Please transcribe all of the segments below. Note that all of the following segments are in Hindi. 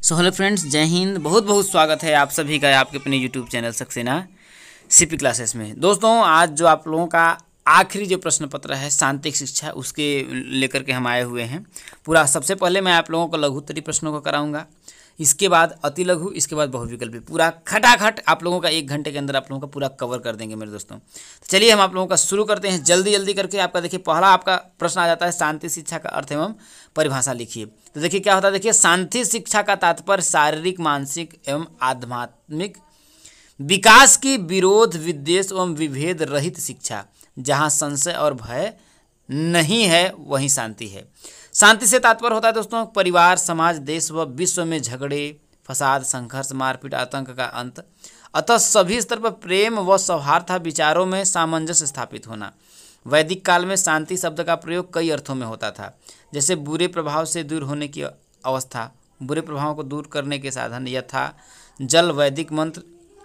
सो हेलो फ्रेंड्स जय हिंद बहुत बहुत स्वागत है आप सभी का आपके अपने YouTube channel Saxena CP classes में दोस्तों आज जो आप लोगों का आखिरी जो प्रश्न पत्र है शांतिक शिक्षा उसके लेकर के हम आए हुए हैं पूरा सबसे पहले मैं आप लोगों को लघुत्तरी प्रश्नों को कराऊंगा इसके बाद अति लघु इसके बाद बहुविकल्पी पूरा खटाखट आप लोगों का एक घंटे के अंदर आप लोगों का पूरा कवर कर देंगे मेरे दोस्तों तो चलिए हम आप लोगों का शुरू करते हैं जल्दी जल्दी करके आपका देखिए पहला आपका प्रश्न आ जाता है शांति शिक्षा का अर्थ एवं परिभाषा लिखिए तो देखिए क्या होता है देखिए शांति शिक्षा का तात्पर्य शारीरिक मानसिक एवं आध्यात्मिक विकास की विरोध विद्वेश एवं विभेद रहित शिक्षा जहाँ संशय और भय नहीं है वहीं शांति है शांति से तात्पर्य होता है दोस्तों परिवार समाज देश व विश्व में झगड़े फसाद संघर्ष मारपीट आतंक का अंत अतः सभी स्तर पर प्रेम व सौहार्द विचारों में सामंजस्य स्थापित होना वैदिक काल में शांति शब्द का प्रयोग कई अर्थों में होता था जैसे बुरे प्रभाव से दूर होने की अवस्था बुरे प्रभावों को दूर करने के साधन यथा जल वैदिक मंत्र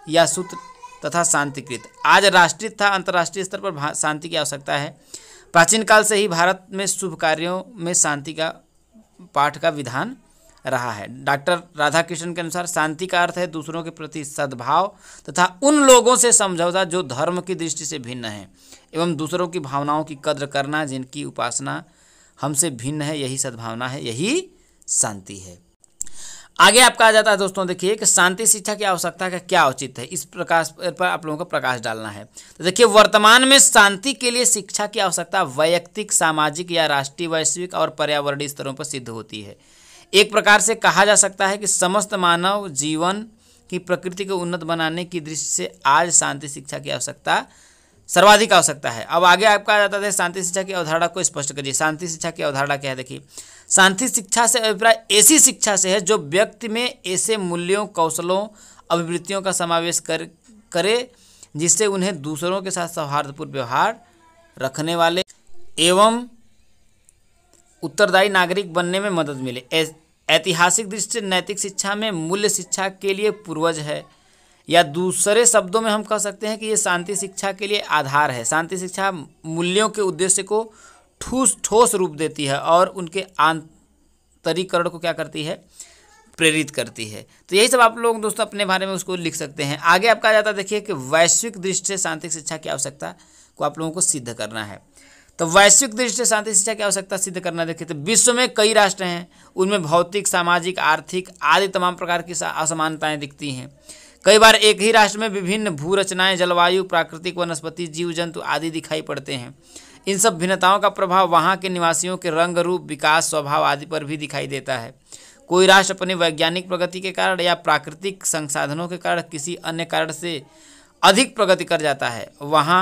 या सूत्र तथा शांतिकृत आज राष्ट्रीय तथा अंतर्राष्ट्रीय स्तर पर शांति की आवश्यकता है प्राचीन काल से ही भारत में शुभ कार्यों में शांति का पाठ का विधान रहा है डॉक्टर राधाकृष्णन के अनुसार शांति का अर्थ है दूसरों के प्रति सद्भाव तथा उन लोगों से समझौता जो धर्म की दृष्टि से भिन्न है एवं दूसरों की भावनाओं की कद्र करना जिनकी उपासना हमसे भिन्न है यही सद्भावना है यही शांति है आगे आपका आ जाता है दोस्तों देखिए कि शांति शिक्षा की आवश्यकता का क्या उचित है इस प्रकाश पर आप लोगों को प्रकाश डालना है तो देखिए वर्तमान में शांति के लिए शिक्षा की आवश्यकता वैयक्तिक सामाजिक या राष्ट्रीय वैश्विक और पर्यावरणीय स्तरों पर सिद्ध होती है एक प्रकार से कहा जा सकता है कि समस्त मानव जीवन की प्रकृति को उन्नत बनाने की दृष्टि से आज शांति शिक्षा की आवश्यकता सर्वाधिक आवश्यकता है अब आगे आपका आ जाता है शांति शिक्षा की अवधारणा को स्पष्ट करिए शांति शिक्षा की अवधारणा क्या है देखिए शांति शिक्षा से अभिप्राय ऐसी शिक्षा से है जो व्यक्ति में ऐसे मूल्यों कौशलों अभिवृत्तियों का समावेश कर करे जिससे उन्हें दूसरों के साथ सौहार्दपूर्ण व्यवहार रखने वाले एवं उत्तरदायी नागरिक बनने में मदद मिले ऐतिहासिक दृष्टि से नैतिक शिक्षा में मूल्य शिक्षा के लिए पूर्वज है या दूसरे शब्दों में हम कह सकते हैं कि ये शांति शिक्षा के लिए आधार है शांति शिक्षा मूल्यों के उद्देश्य को ठूस ठोस रूप देती है और उनके आंतरीकरण को क्या करती है प्रेरित करती है तो यही सब आप लोग दोस्तों अपने बारे में उसको लिख सकते हैं आगे आपका जाता देखिए कि वैश्विक दृष्टि से शांतिक शिक्षा की आवश्यकता को आप लोगों को सिद्ध करना है तो वैश्विक दृष्टि से शांति शिक्षा की आवश्यकता सिद्ध करना देखिए तो विश्व में कई राष्ट्र हैं उनमें भौतिक सामाजिक आर्थिक आदि तमाम प्रकार की असमानताएँ दिखती हैं कई बार एक ही राष्ट्र में विभिन्न भू रचनाएं जलवायु प्राकृतिक वनस्पति जीव जंतु आदि दिखाई पड़ते हैं इन सब भिन्नताओं का प्रभाव वहाँ के निवासियों के रंग रूप विकास स्वभाव आदि पर भी दिखाई देता है कोई राष्ट्र अपने वैज्ञानिक प्रगति के कारण या प्राकृतिक संसाधनों के कारण किसी अन्य कारण से अधिक प्रगति कर जाता है वहाँ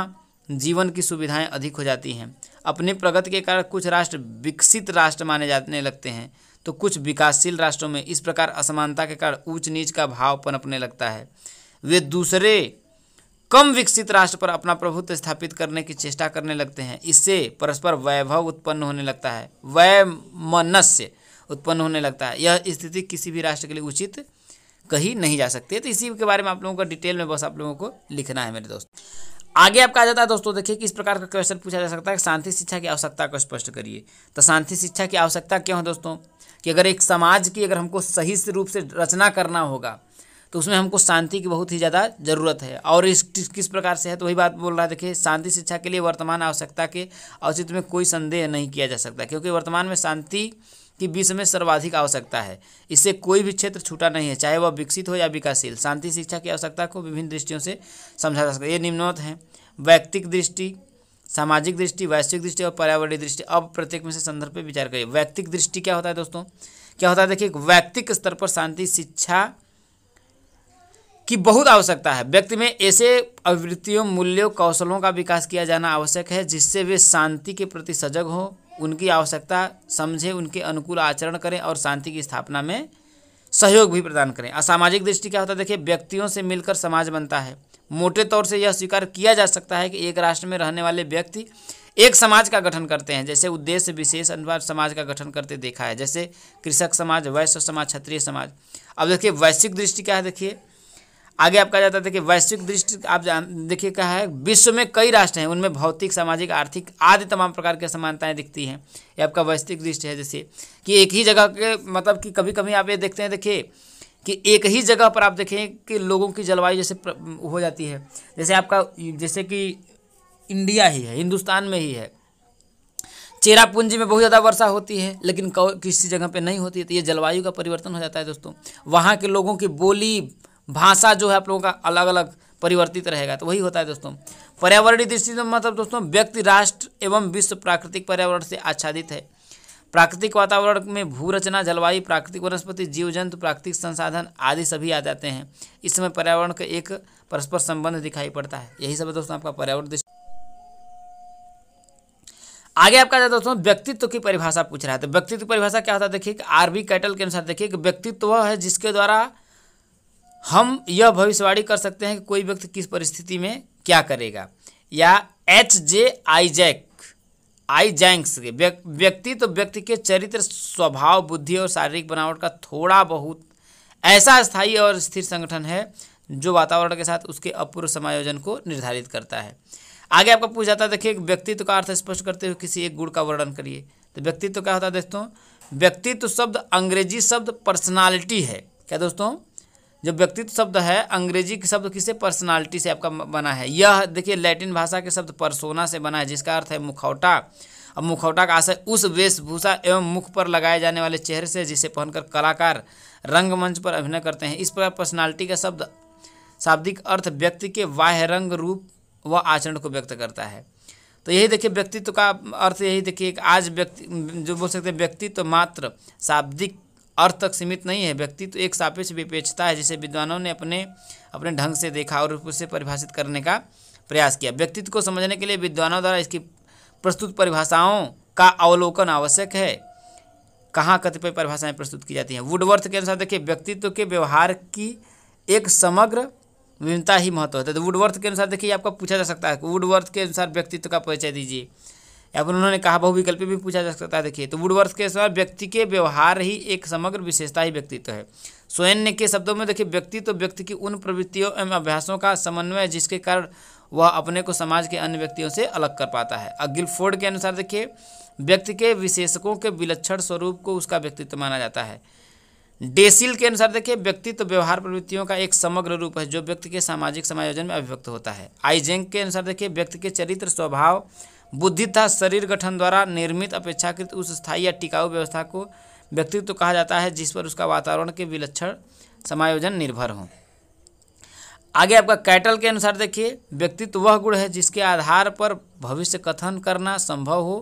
जीवन की सुविधाएं अधिक हो जाती हैं अपनी प्रगति के कारण कुछ राष्ट्र विकसित राष्ट्र माने जाने लगते हैं तो कुछ विकासशील राष्ट्रों में इस प्रकार असमानता के कारण ऊंच नीच का भाव पनपने लगता है वे दूसरे कम विकसित राष्ट्र पर अपना प्रभुत्व स्थापित करने की चेष्टा करने लगते हैं इससे परस्पर वैभव उत्पन्न होने लगता है वैमनस्य उत्पन्न होने लगता है यह स्थिति किसी भी राष्ट्र के लिए उचित कही नहीं जा सकती है तो इसी के बारे में आप लोगों को डिटेल में बस आप लोगों को लिखना है मेरे दोस्त आगे आपका आ जाता है दोस्तों देखिए किस प्रकार का क्वेश्चन पूछा जा सकता है शांति शिक्षा की आवश्यकता को स्पष्ट करिए तो शांति शिक्षा की आवश्यकता क्यों है दोस्तों कि अगर एक समाज की अगर हमको सही से रूप से रचना करना होगा तो उसमें हमको शांति की बहुत ही ज़्यादा ज़रूरत है और इस किस प्रकार से है तो वही बात बोल रहा है देखिए शांति शिक्षा के लिए वर्तमान आवश्यकता के औचित्य में कोई संदेह नहीं किया जा सकता क्योंकि वर्तमान में शांति कि विश्व में सर्वाधिक आवश्यकता है इससे कोई भी क्षेत्र छूटा नहीं है चाहे वह विकसित हो या विकासशील शांति शिक्षा की आवश्यकता को विभिन्न दृष्टियों से समझा जा सकता है ये निम्नोत हैं वैयक्तिक दृष्टि सामाजिक दृष्टि वैश्विक दृष्टि और पर्यावरणीय दृष्टि अब प्रत्येक में से संदर्भ पर विचार करिए वैयक्तिक दृष्टि क्या होता है दोस्तों क्या होता है देखिए वैयक्तिक स्तर पर शांति शिक्षा की बहुत आवश्यकता है व्यक्ति में ऐसे अभिवृत्तियों मूल्यों कौशलों का विकास किया जाना आवश्यक है जिससे वे शांति के प्रति सजग हों उनकी आवश्यकता समझें उनके अनुकूल आचरण करें और शांति की स्थापना में सहयोग भी प्रदान करें असामाजिक दृष्टि क्या होता है देखिए व्यक्तियों से मिलकर समाज बनता है मोटे तौर से यह स्वीकार किया जा सकता है कि एक राष्ट्र में रहने वाले व्यक्ति एक समाज का गठन करते हैं जैसे उद्देश्य विशेष अनुसार समाज का गठन करते देखा है जैसे कृषक समाज वैश्य समाज क्षत्रिय समाज अब देखिए वैश्विक दृष्टि क्या है देखिए आगे आपका जाता था कि वैश्विक दृष्टि आप देखिए क्या है विश्व में कई राष्ट्र हैं उनमें भौतिक सामाजिक आर्थिक आदि तमाम प्रकार की समानताएं दिखती हैं ये आपका वैश्विक दृष्टि है जैसे कि एक ही जगह के मतलब कि कभी कभी आप ये देखते हैं देखिए कि एक ही जगह पर आप देखें कि लोगों की जलवायु जैसे हो जाती है जैसे आपका जैसे कि इंडिया ही है हिंदुस्तान में ही है चेरापूंजी में बहुत ज़्यादा वर्षा होती है लेकिन किसी जगह पर नहीं होती है तो ये जलवायु का परिवर्तन हो जाता है दोस्तों वहाँ के लोगों की बोली भाषा जो है आप लोगों का अलग अलग परिवर्तित रहेगा तो वही होता है दोस्तों पर्यावरणीय दृष्टि से मतलब दोस्तों व्यक्ति राष्ट्र एवं विश्व प्राकृतिक पर्यावरण से आच्छादित है प्राकृतिक वातावरण में भू रचना जलवायु प्राकृतिक वनस्पति जीव जंतु प्राकृतिक संसाधन आदि सभी आ जाते हैं इस समय पर्यावरण का एक परस्पर संबंध दिखाई पड़ता है यही सब है दोस्तों आपका पर्यावरण दृष्टि आगे आपका जाता दोस्तों व्यक्तित्व की परिभाषा पूछ रहा है तो व्यक्तित्व परिभाषा क्या होता है देखिए आरबी कैटल के अनुसार देखिए कि व्यक्तित्व है जिसके द्वारा हम यह भविष्यवाणी कर सकते हैं कि कोई व्यक्ति किस परिस्थिति में क्या करेगा या एच जे आईजैक आईजैंक्स के व्यक्ति तो व्यक्ति के चरित्र स्वभाव बुद्धि और शारीरिक बनावट का थोड़ा बहुत ऐसा स्थायी और स्थिर संगठन है जो वातावरण के साथ उसके अपूर्व समायोजन को निर्धारित करता है आगे आपका पूछ जाता है देखिए व्यक्तित्व का अर्थ स्पष्ट करते हुए किसी एक गुण का वर्णन करिए तो व्यक्तित्व क्या होता है दोस्तों व्यक्तित्व शब्द अंग्रेजी शब्द पर्सनालिटी है क्या दोस्तों जो व्यक्तित्व शब्द है अंग्रेजी के शब्द किसे पर्सनालिटी से आपका बना है यह देखिए लैटिन भाषा के शब्द परसोना से बना है जिसका अर्थ है मुखौटा अब मुखौटा का आशय उस वेशभूषा एवं मुख पर लगाए जाने वाले चेहरे से जिसे पहनकर कलाकार रंगमंच पर अभिनय करते हैं इस प्रकार पर्सनालिटी का शब्द शाब्दिक अर्थ व्यक्ति के बाह्य रंग रूप व आचरण को व्यक्त करता है तो यही देखिए व्यक्तित्व का अर्थ यही देखिए आज व्यक्ति जो बोल सकते हैं व्यक्तित्व मात्र शाब्दिक अर्थ तक सीमित नहीं है व्यक्ति तो एक सापेक्ष विपेक्षता है जिसे विद्वानों ने अपने अपने ढंग से देखा और उसे परिभाषित करने का प्रयास किया व्यक्तित्व को समझने के लिए विद्वानों द्वारा इसकी प्रस्तुत परिभाषाओं का अवलोकन आवश्यक है कहाँ कतिपय परिभाषाएं प्रस्तुत की जाती हैं वुडवर्थ के अनुसार देखिए व्यक्तित्व के व्यवहार की एक समग्र विभिन्नता ही महत्व होता है तो वुडवर्थ के अनुसार देखिए आपका पूछा जा सकता है वुडवर्थ के अनुसार व्यक्तित्व का परिचय दीजिए या फिर उन्होंने कहा बहुविकल्पी भी पूछा जा सकता है देखिए तो वुडवर्थ के अनुसार व्यक्ति के व्यवहार ही एक समग्र विशेषता ही व्यक्तित्व है स्वयं के शब्दों में देखिए व्यक्ति तो व्यक्ति की उन प्रवृत्तियों एवं अभ्यासों का समन्वय है जिसके कारण वह अपने को समाज के अन्य व्यक्तियों से अलग कर पाता है अगिल फोर्ड के अनुसार देखिए व्यक्ति के विशेषकों के विलक्षण स्वरूप को उसका व्यक्तित्व माना जाता है डेसिल के अनुसार देखिए व्यक्तित्व तो व्यवहार प्रवृत्तियों का एक समग्र रूप है जो व्यक्ति के सामाजिक समायोजन में अभिव्यक्त होता है आईजेंक के अनुसार देखिए व्यक्ति के चरित्र स्वभाव बुद्धि तथा शरीर गठन द्वारा निर्मित अपेक्षाकृत उस स्थायी या टिकाऊ व्यवस्था को व्यक्तित्व तो कहा जाता है जिस पर उसका वातावरण के विलक्षण समायोजन निर्भर हो आगे आपका कैटल के अनुसार देखिए व्यक्तित्व वह गुण है जिसके आधार पर भविष्य कथन करना संभव हो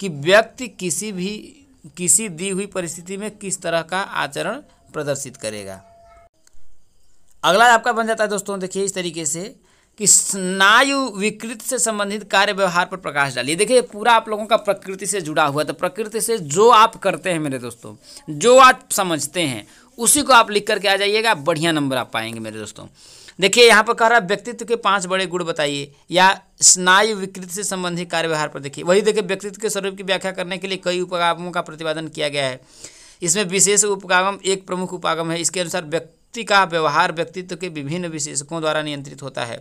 कि व्यक्ति किसी भी किसी दी हुई परिस्थिति में किस तरह का आचरण प्रदर्शित करेगा अगला आपका बन जाता है दोस्तों देखिए इस तरीके से कि स्नायु विकृति से संबंधित कार्य व्यवहार पर प्रकाश डालिए देखिए पूरा आप लोगों का प्रकृति से जुड़ा हुआ तो प्रकृति से जो आप करते हैं मेरे दोस्तों जो आप समझते हैं उसी को आप लिख करके आ जाइएगा बढ़िया नंबर आप पाएंगे मेरे दोस्तों देखिए यहाँ पर कह रहा है व्यक्तित्व के पांच बड़े गुण बताइए या स्नायु विकृति से संबंधित कार्य व्यवहार पर देखिए वही देखिए व्यक्तित्व के स्वरूप की व्याख्या करने के लिए कई उपागमों का प्रतिपादन किया गया है इसमें विशेष उपागम एक प्रमुख उपागम है इसके अनुसार व्यक्ति व्यक्ति का व्यवहार व्यक्तित्व के विभिन्न विशेषकों द्वारा नियंत्रित होता है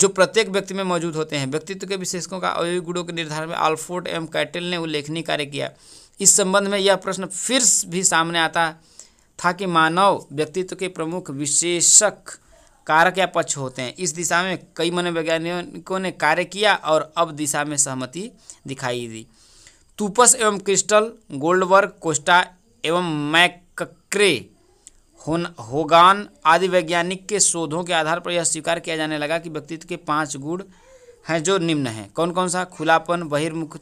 जो प्रत्येक व्यक्ति में मौजूद होते हैं व्यक्तित्व के विशेषकों का अवयवी गुणों के निर्धारण में आल्फोर्ड एम कैटल ने उल्लेखनीय कार्य किया इस संबंध में यह प्रश्न फिर भी सामने आता था कि मानव व्यक्तित्व के प्रमुख विशेषक कारक या पक्ष होते हैं इस दिशा में कई मनोवैज्ञानिकों ने कार्य किया और अब दिशा में सहमति दिखाई दी तूपस एवं क्रिस्टल गोल्डवर्ग कोस्टा एवं मैक्रे होन होगान आदि वैज्ञानिक के शोधों के आधार पर यह स्वीकार किया जाने लगा कि व्यक्तित्व के पांच गुण हैं जो निम्न हैं कौन कौन सा खुलापन बहिर्मुख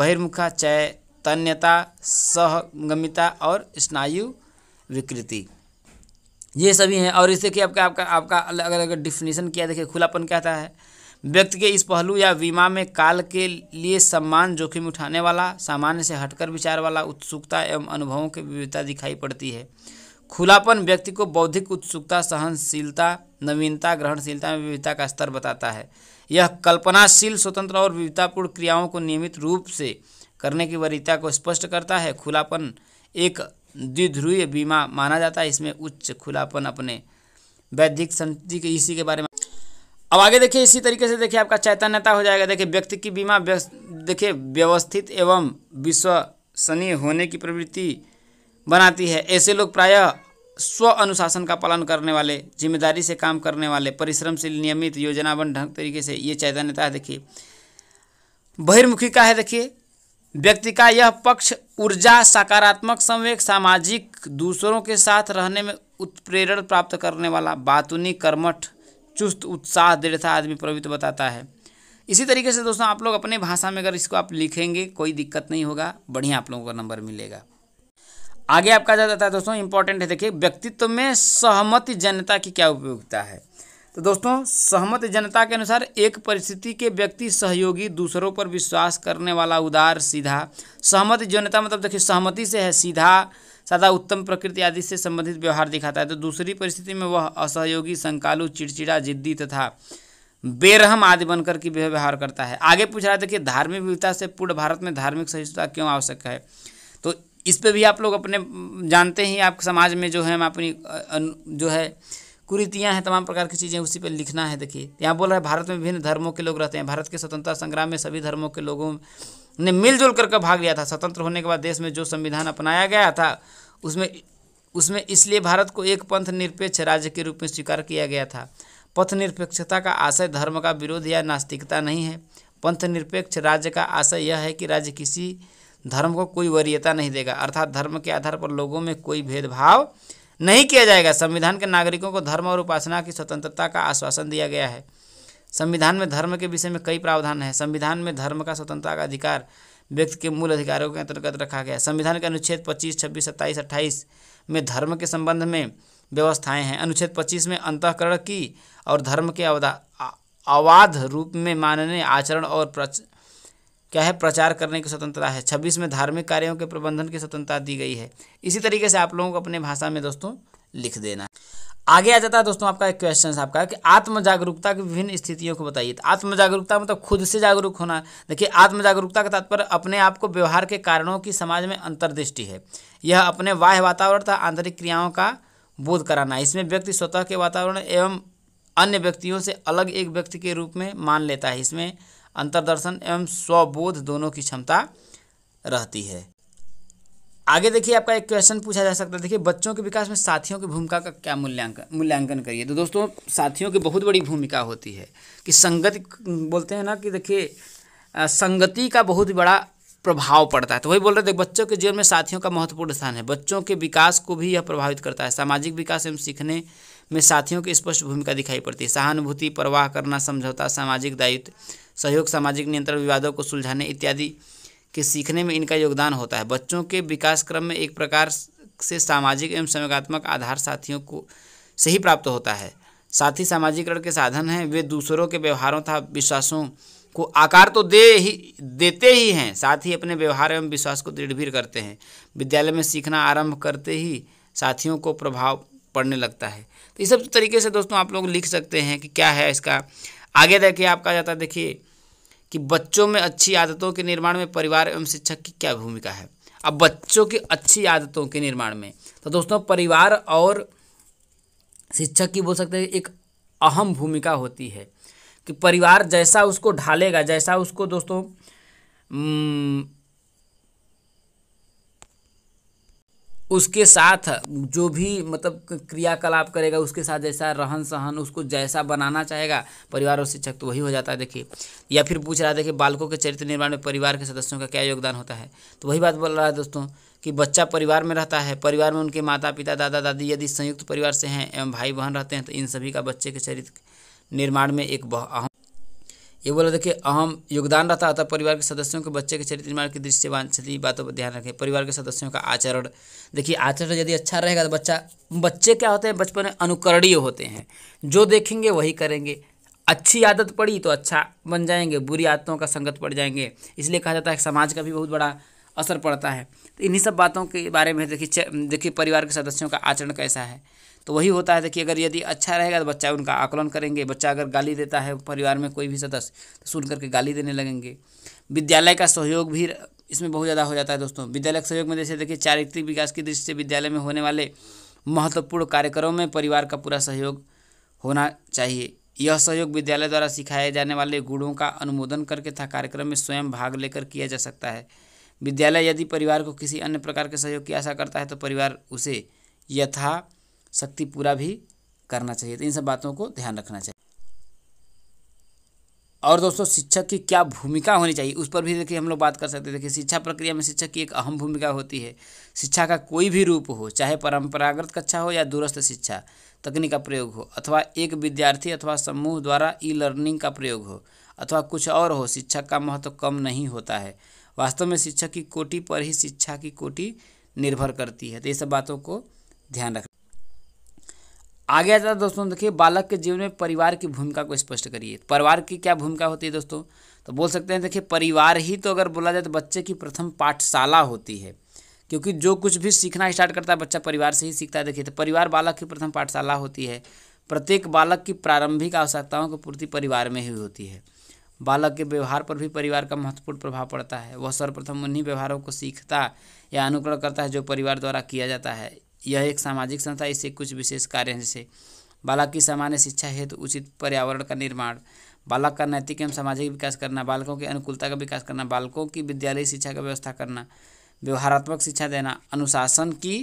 बहिर्मुखा चैतन्यता सहगमिता और स्नायु विकृति ये सभी हैं और इससे कि आपका आपका आपका अलग अलग डिफिनेशन किया देखिए खुलापन कहता है व्यक्ति के इस पहलू या बीमा में काल के लिए सम्मान जोखिम उठाने वाला सामान्य से हटकर विचार वाला उत्सुकता एवं अनुभवों की विविधता दिखाई पड़ती है खुलापन व्यक्ति को बौद्धिक उत्सुकता सहनशीलता नवीनता ग्रहणशीलता में विविधता का स्तर बताता है यह कल्पनाशील स्वतंत्र और विविधतापूर्ण क्रियाओं को नियमित रूप से करने की वरीयता को स्पष्ट करता है खुलापन एक द्विध्रुवीय बीमा माना जाता है इसमें उच्च खुलापन अपने वैदिक संति के इसी के बारे में अब आगे देखिए इसी तरीके से देखिए आपका चैतन्यता हो जाएगा देखिए व्यक्ति की बीमा देखिए व्यवस्थित एवं विश्वसनीय होने की प्रवृत्ति बनाती है ऐसे लोग प्रायः स्व अनुशासन का पालन करने वाले जिम्मेदारी से काम करने वाले परिश्रम से नियमित योजनाबंद ढंग तरीके से ये चैतन्यता है देखिए बहिर्मुखी का है देखिए व्यक्ति का यह पक्ष ऊर्जा सकारात्मक संवेग सामाजिक दूसरों के साथ रहने में उत्प्रेरण प्राप्त करने वाला बातूनी कर्मठ चुस्त उत्साह दृढ़ता आदमी प्रवृत्त बताता है इसी तरीके से दोस्तों आप लोग अपने भाषा में अगर इसको आप लिखेंगे कोई दिक्कत नहीं होगा बढ़िया आप लोगों का नंबर मिलेगा आगे आपका जाता है दोस्तों इंपॉर्टेंट है देखिए व्यक्तित्व में सहमति जनता की क्या उपयोगिता है तो दोस्तों सहमत जनता के अनुसार एक परिस्थिति के व्यक्ति सहयोगी दूसरों पर विश्वास करने वाला उदार सीधा सहमत जनता मतलब देखिए सहमति से है सीधा सादा उत्तम प्रकृति आदि से संबंधित व्यवहार दिखाता है तो दूसरी परिस्थिति में वह असहयोगी संकालु चिड़चिड़ा जिद्दी तथा बेरहम आदि बनकर की व्यवहार करता है आगे पूछ रहा है देखिए धार्मिक विविधता से पूर्ण भारत में धार्मिक सहिष्णुता क्यों आवश्यक है तो इस पे भी आप लोग अपने जानते हैं आप समाज में जो है हम अपनी जो है कुरीतियाँ हैं तमाम प्रकार की चीज़ें उसी पर लिखना है देखिए यहाँ बोल रहा है भारत में विभिन्न धर्मों के लोग रहते हैं भारत के स्वतंत्रता संग्राम में सभी धर्मों के लोगों ने मिलजुल करके भाग लिया था स्वतंत्र होने के बाद देश में जो संविधान अपनाया गया था उसमें उसमें इसलिए भारत को एक पंथ निरपेक्ष राज्य के रूप में स्वीकार किया गया था पथ निरपेक्षता का आशय धर्म का विरोध या नास्तिकता नहीं है पंथ निरपेक्ष राज्य का आशय यह है कि राज्य किसी धर्म को कोई वरीयता नहीं देगा अर्थात धर्म के आधार पर लोगों में कोई भेदभाव नहीं किया जाएगा संविधान के नागरिकों को धर्म और उपासना की स्वतंत्रता का आश्वासन दिया गया है संविधान में धर्म के विषय में कई प्रावधान हैं संविधान में धर्म का स्वतंत्रता का अधिकार व्यक्ति के मूल अधिकारों के अंतर्गत रखा गया संविधान के अनुच्छेद पच्चीस छब्बीस सत्ताईस अट्ठाईस में धर्म के संबंध में व्यवस्थाएं हैं अनुच्छेद पच्चीस में अंतकरण की और धर्म के अवधा अवाध रूप में मानने आचरण और प्रच क्या है प्रचार करने की स्वतंत्रता है छब्बीस में धार्मिक कार्यों के प्रबंधन की स्वतंत्रता दी गई है इसी तरीके से आप लोगों को अपने भाषा में दोस्तों लिख देना आगे आ जाता है दोस्तों आपका एक क्वेश्चन आपका कि आत्म जागरूकता की विभिन्न स्थितियों को बताइए आत्म जागरूकता मतलब खुद से जागरूक होना देखिए आत्म जागरूकता का तात्पर्य अपने आप को व्यवहार के कारणों की समाज में अंतर्दृष्टि है यह अपने बाह्य वातावरण तथा आंतरिक क्रियाओं का बोध कराना है इसमें व्यक्ति स्वतः के वातावरण एवं अन्य व्यक्तियों से अलग एक व्यक्ति के रूप में मान लेता है इसमें अंतर्दर्शन एवं स्वबोध दोनों की क्षमता रहती है आगे देखिए आपका एक क्वेश्चन पूछा जा सकता है देखिए बच्चों के विकास में साथियों की भूमिका का क्या मूल्यांकन मूल्यांकन करिए तो दोस्तों साथियों की बहुत बड़ी भूमिका होती है कि संगति बोलते हैं ना कि देखिए संगति का बहुत बड़ा प्रभाव पड़ता है तो वही बोल रहे थे बच्चों के जीवन में साथियों का महत्वपूर्ण स्थान है बच्चों के विकास को भी यह प्रभावित करता है सामाजिक विकास एवं सीखने में साथियों की स्पष्ट भूमिका दिखाई पड़ती है सहानुभूति परवाह करना समझौता सामाजिक दायित्व सहयोग सामाजिक नियंत्रण विवादों को सुलझाने इत्यादि के सीखने में इनका योगदान होता है बच्चों के विकास क्रम में एक प्रकार से सामाजिक एवं संयोगात्मक आधार साथियों को से ही प्राप्त होता है साथ ही सामाजिकरण के साधन हैं वे दूसरों के व्यवहारों तथा विश्वासों को आकार तो दे ही देते ही हैं साथ ही अपने व्यवहार एवं विश्वास को दृढ़ भी करते हैं विद्यालय में सीखना आरंभ करते ही साथियों को प्रभाव पड़ने लगता है तो ये सब तरीके से दोस्तों आप लोग लिख सकते हैं कि क्या है इसका आगे देखिए आपका जाता है देखिए कि बच्चों में अच्छी आदतों के निर्माण में परिवार एवं शिक्षक की क्या भूमिका है अब बच्चों की अच्छी आदतों के निर्माण में तो दोस्तों परिवार और शिक्षक की बोल सकते हैं एक अहम भूमिका होती है कि परिवार जैसा उसको ढालेगा जैसा उसको दोस्तों उसके साथ जो भी मतलब क्रियाकलाप करेगा उसके साथ जैसा रहन सहन उसको जैसा बनाना चाहेगा परिवार और शिक्षक तो वही हो जाता है देखिए या फिर पूछ रहा है देखिए बालकों के चरित्र निर्माण में परिवार के सदस्यों का क्या योगदान होता है तो वही बात बोल रहा है दोस्तों कि बच्चा परिवार में रहता है परिवार में उनके माता पिता दादा दादी यदि संयुक्त परिवार से हैं एवं भाई बहन रहते हैं तो इन सभी का बच्चे के चरित्र निर्माण में एक अहम ये बोला देखिए अहम योगदान रहता है परिवार के सदस्यों के बच्चे के चरित्र निर्माण की दृष्टि से वांछनीय बातों पर ध्यान रखें परिवार के सदस्यों का आचरण देखिए आचरण यदि अच्छा रहेगा तो बच्चा बच्चे क्या होते हैं बचपन में अनुकरणीय होते हैं जो देखेंगे वही करेंगे अच्छी आदत पड़ी तो अच्छा बन जाएंगे बुरी आदतों का संगत पड़ जाएंगे इसलिए कहा जाता है समाज का भी बहुत बड़ा असर पड़ता है तो इन्हीं सब बातों के बारे में देखिए देखिए परिवार के सदस्यों का आचरण कैसा है तो वही होता है देखिए अगर यदि अच्छा रहेगा तो बच्चा उनका आकलन करेंगे बच्चा अगर गाली देता है परिवार में कोई भी सदस्य तो सुन करके गाली देने लगेंगे विद्यालय का सहयोग भी इसमें बहुत ज़्यादा हो जाता है दोस्तों विद्यालय के सहयोग में जैसे देखिए चारित्रिक विकास की दृष्टि से विद्यालय में होने वाले महत्वपूर्ण कार्यक्रमों में परिवार का पूरा सहयोग होना चाहिए यह सहयोग विद्यालय द्वारा सिखाए जाने वाले गुणों का अनुमोदन करके तथा कार्यक्रम में स्वयं भाग लेकर किया जा सकता है विद्यालय यदि परिवार को किसी अन्य प्रकार के सहयोग की आशा करता है तो परिवार उसे यथा शक्ति पूरा भी करना चाहिए तो इन सब बातों को ध्यान रखना चाहिए और दोस्तों शिक्षक की क्या भूमिका होनी चाहिए उस पर भी देखिए हम लोग बात कर सकते हैं देखिए शिक्षा प्रक्रिया में शिक्षक की एक अहम भूमिका होती है शिक्षा का कोई भी रूप हो चाहे परंपरागत कक्षा हो या दूरस्थ शिक्षा तकनीक का प्रयोग हो अथवा एक विद्यार्थी अथवा समूह द्वारा ई लर्निंग का प्रयोग हो अथवा कुछ और हो शिक्षक का महत्व कम नहीं होता है वास्तव में शिक्षक की कोटि पर ही शिक्षा की कोटि निर्भर करती है तो ये सब बातों को ध्यान रखना आगे आता है दोस्तों देखिए बालक के जीवन में परिवार की भूमिका को स्पष्ट करिए परिवार की क्या भूमिका होती है दोस्तों तो बोल सकते हैं देखिए परिवार ही तो अगर बोला जाए तो बच्चे की प्रथम पाठशाला होती है क्योंकि जो कुछ भी सीखना स्टार्ट करता है बच्चा परिवार से ही सीखता है देखिए तो परिवार बालक की प्रथम पाठशाला होती है प्रत्येक बालक की प्रारंभिक आवश्यकताओं की पूर्ति परिवार में ही होती है बालक के व्यवहार पर भी परिवार का महत्वपूर्ण प्रभाव पड़ता है वह सर्वप्रथम उन्हीं व्यवहारों को सीखता या अनुकरण करता है जो परिवार द्वारा किया जाता है यह एक सामाजिक संस्था इसे कुछ विशेष कार्य हैं जैसे बालक की सामान्य शिक्षा हेतु उचित पर्यावरण का निर्माण बालक का नैतिक एवं सामाजिक विकास करना बालकों की अनुकूलता का विकास करना बालकों की विद्यालय शिक्षा का व्यवस्था करना व्यवहारात्मक शिक्षा देना अनुशासन की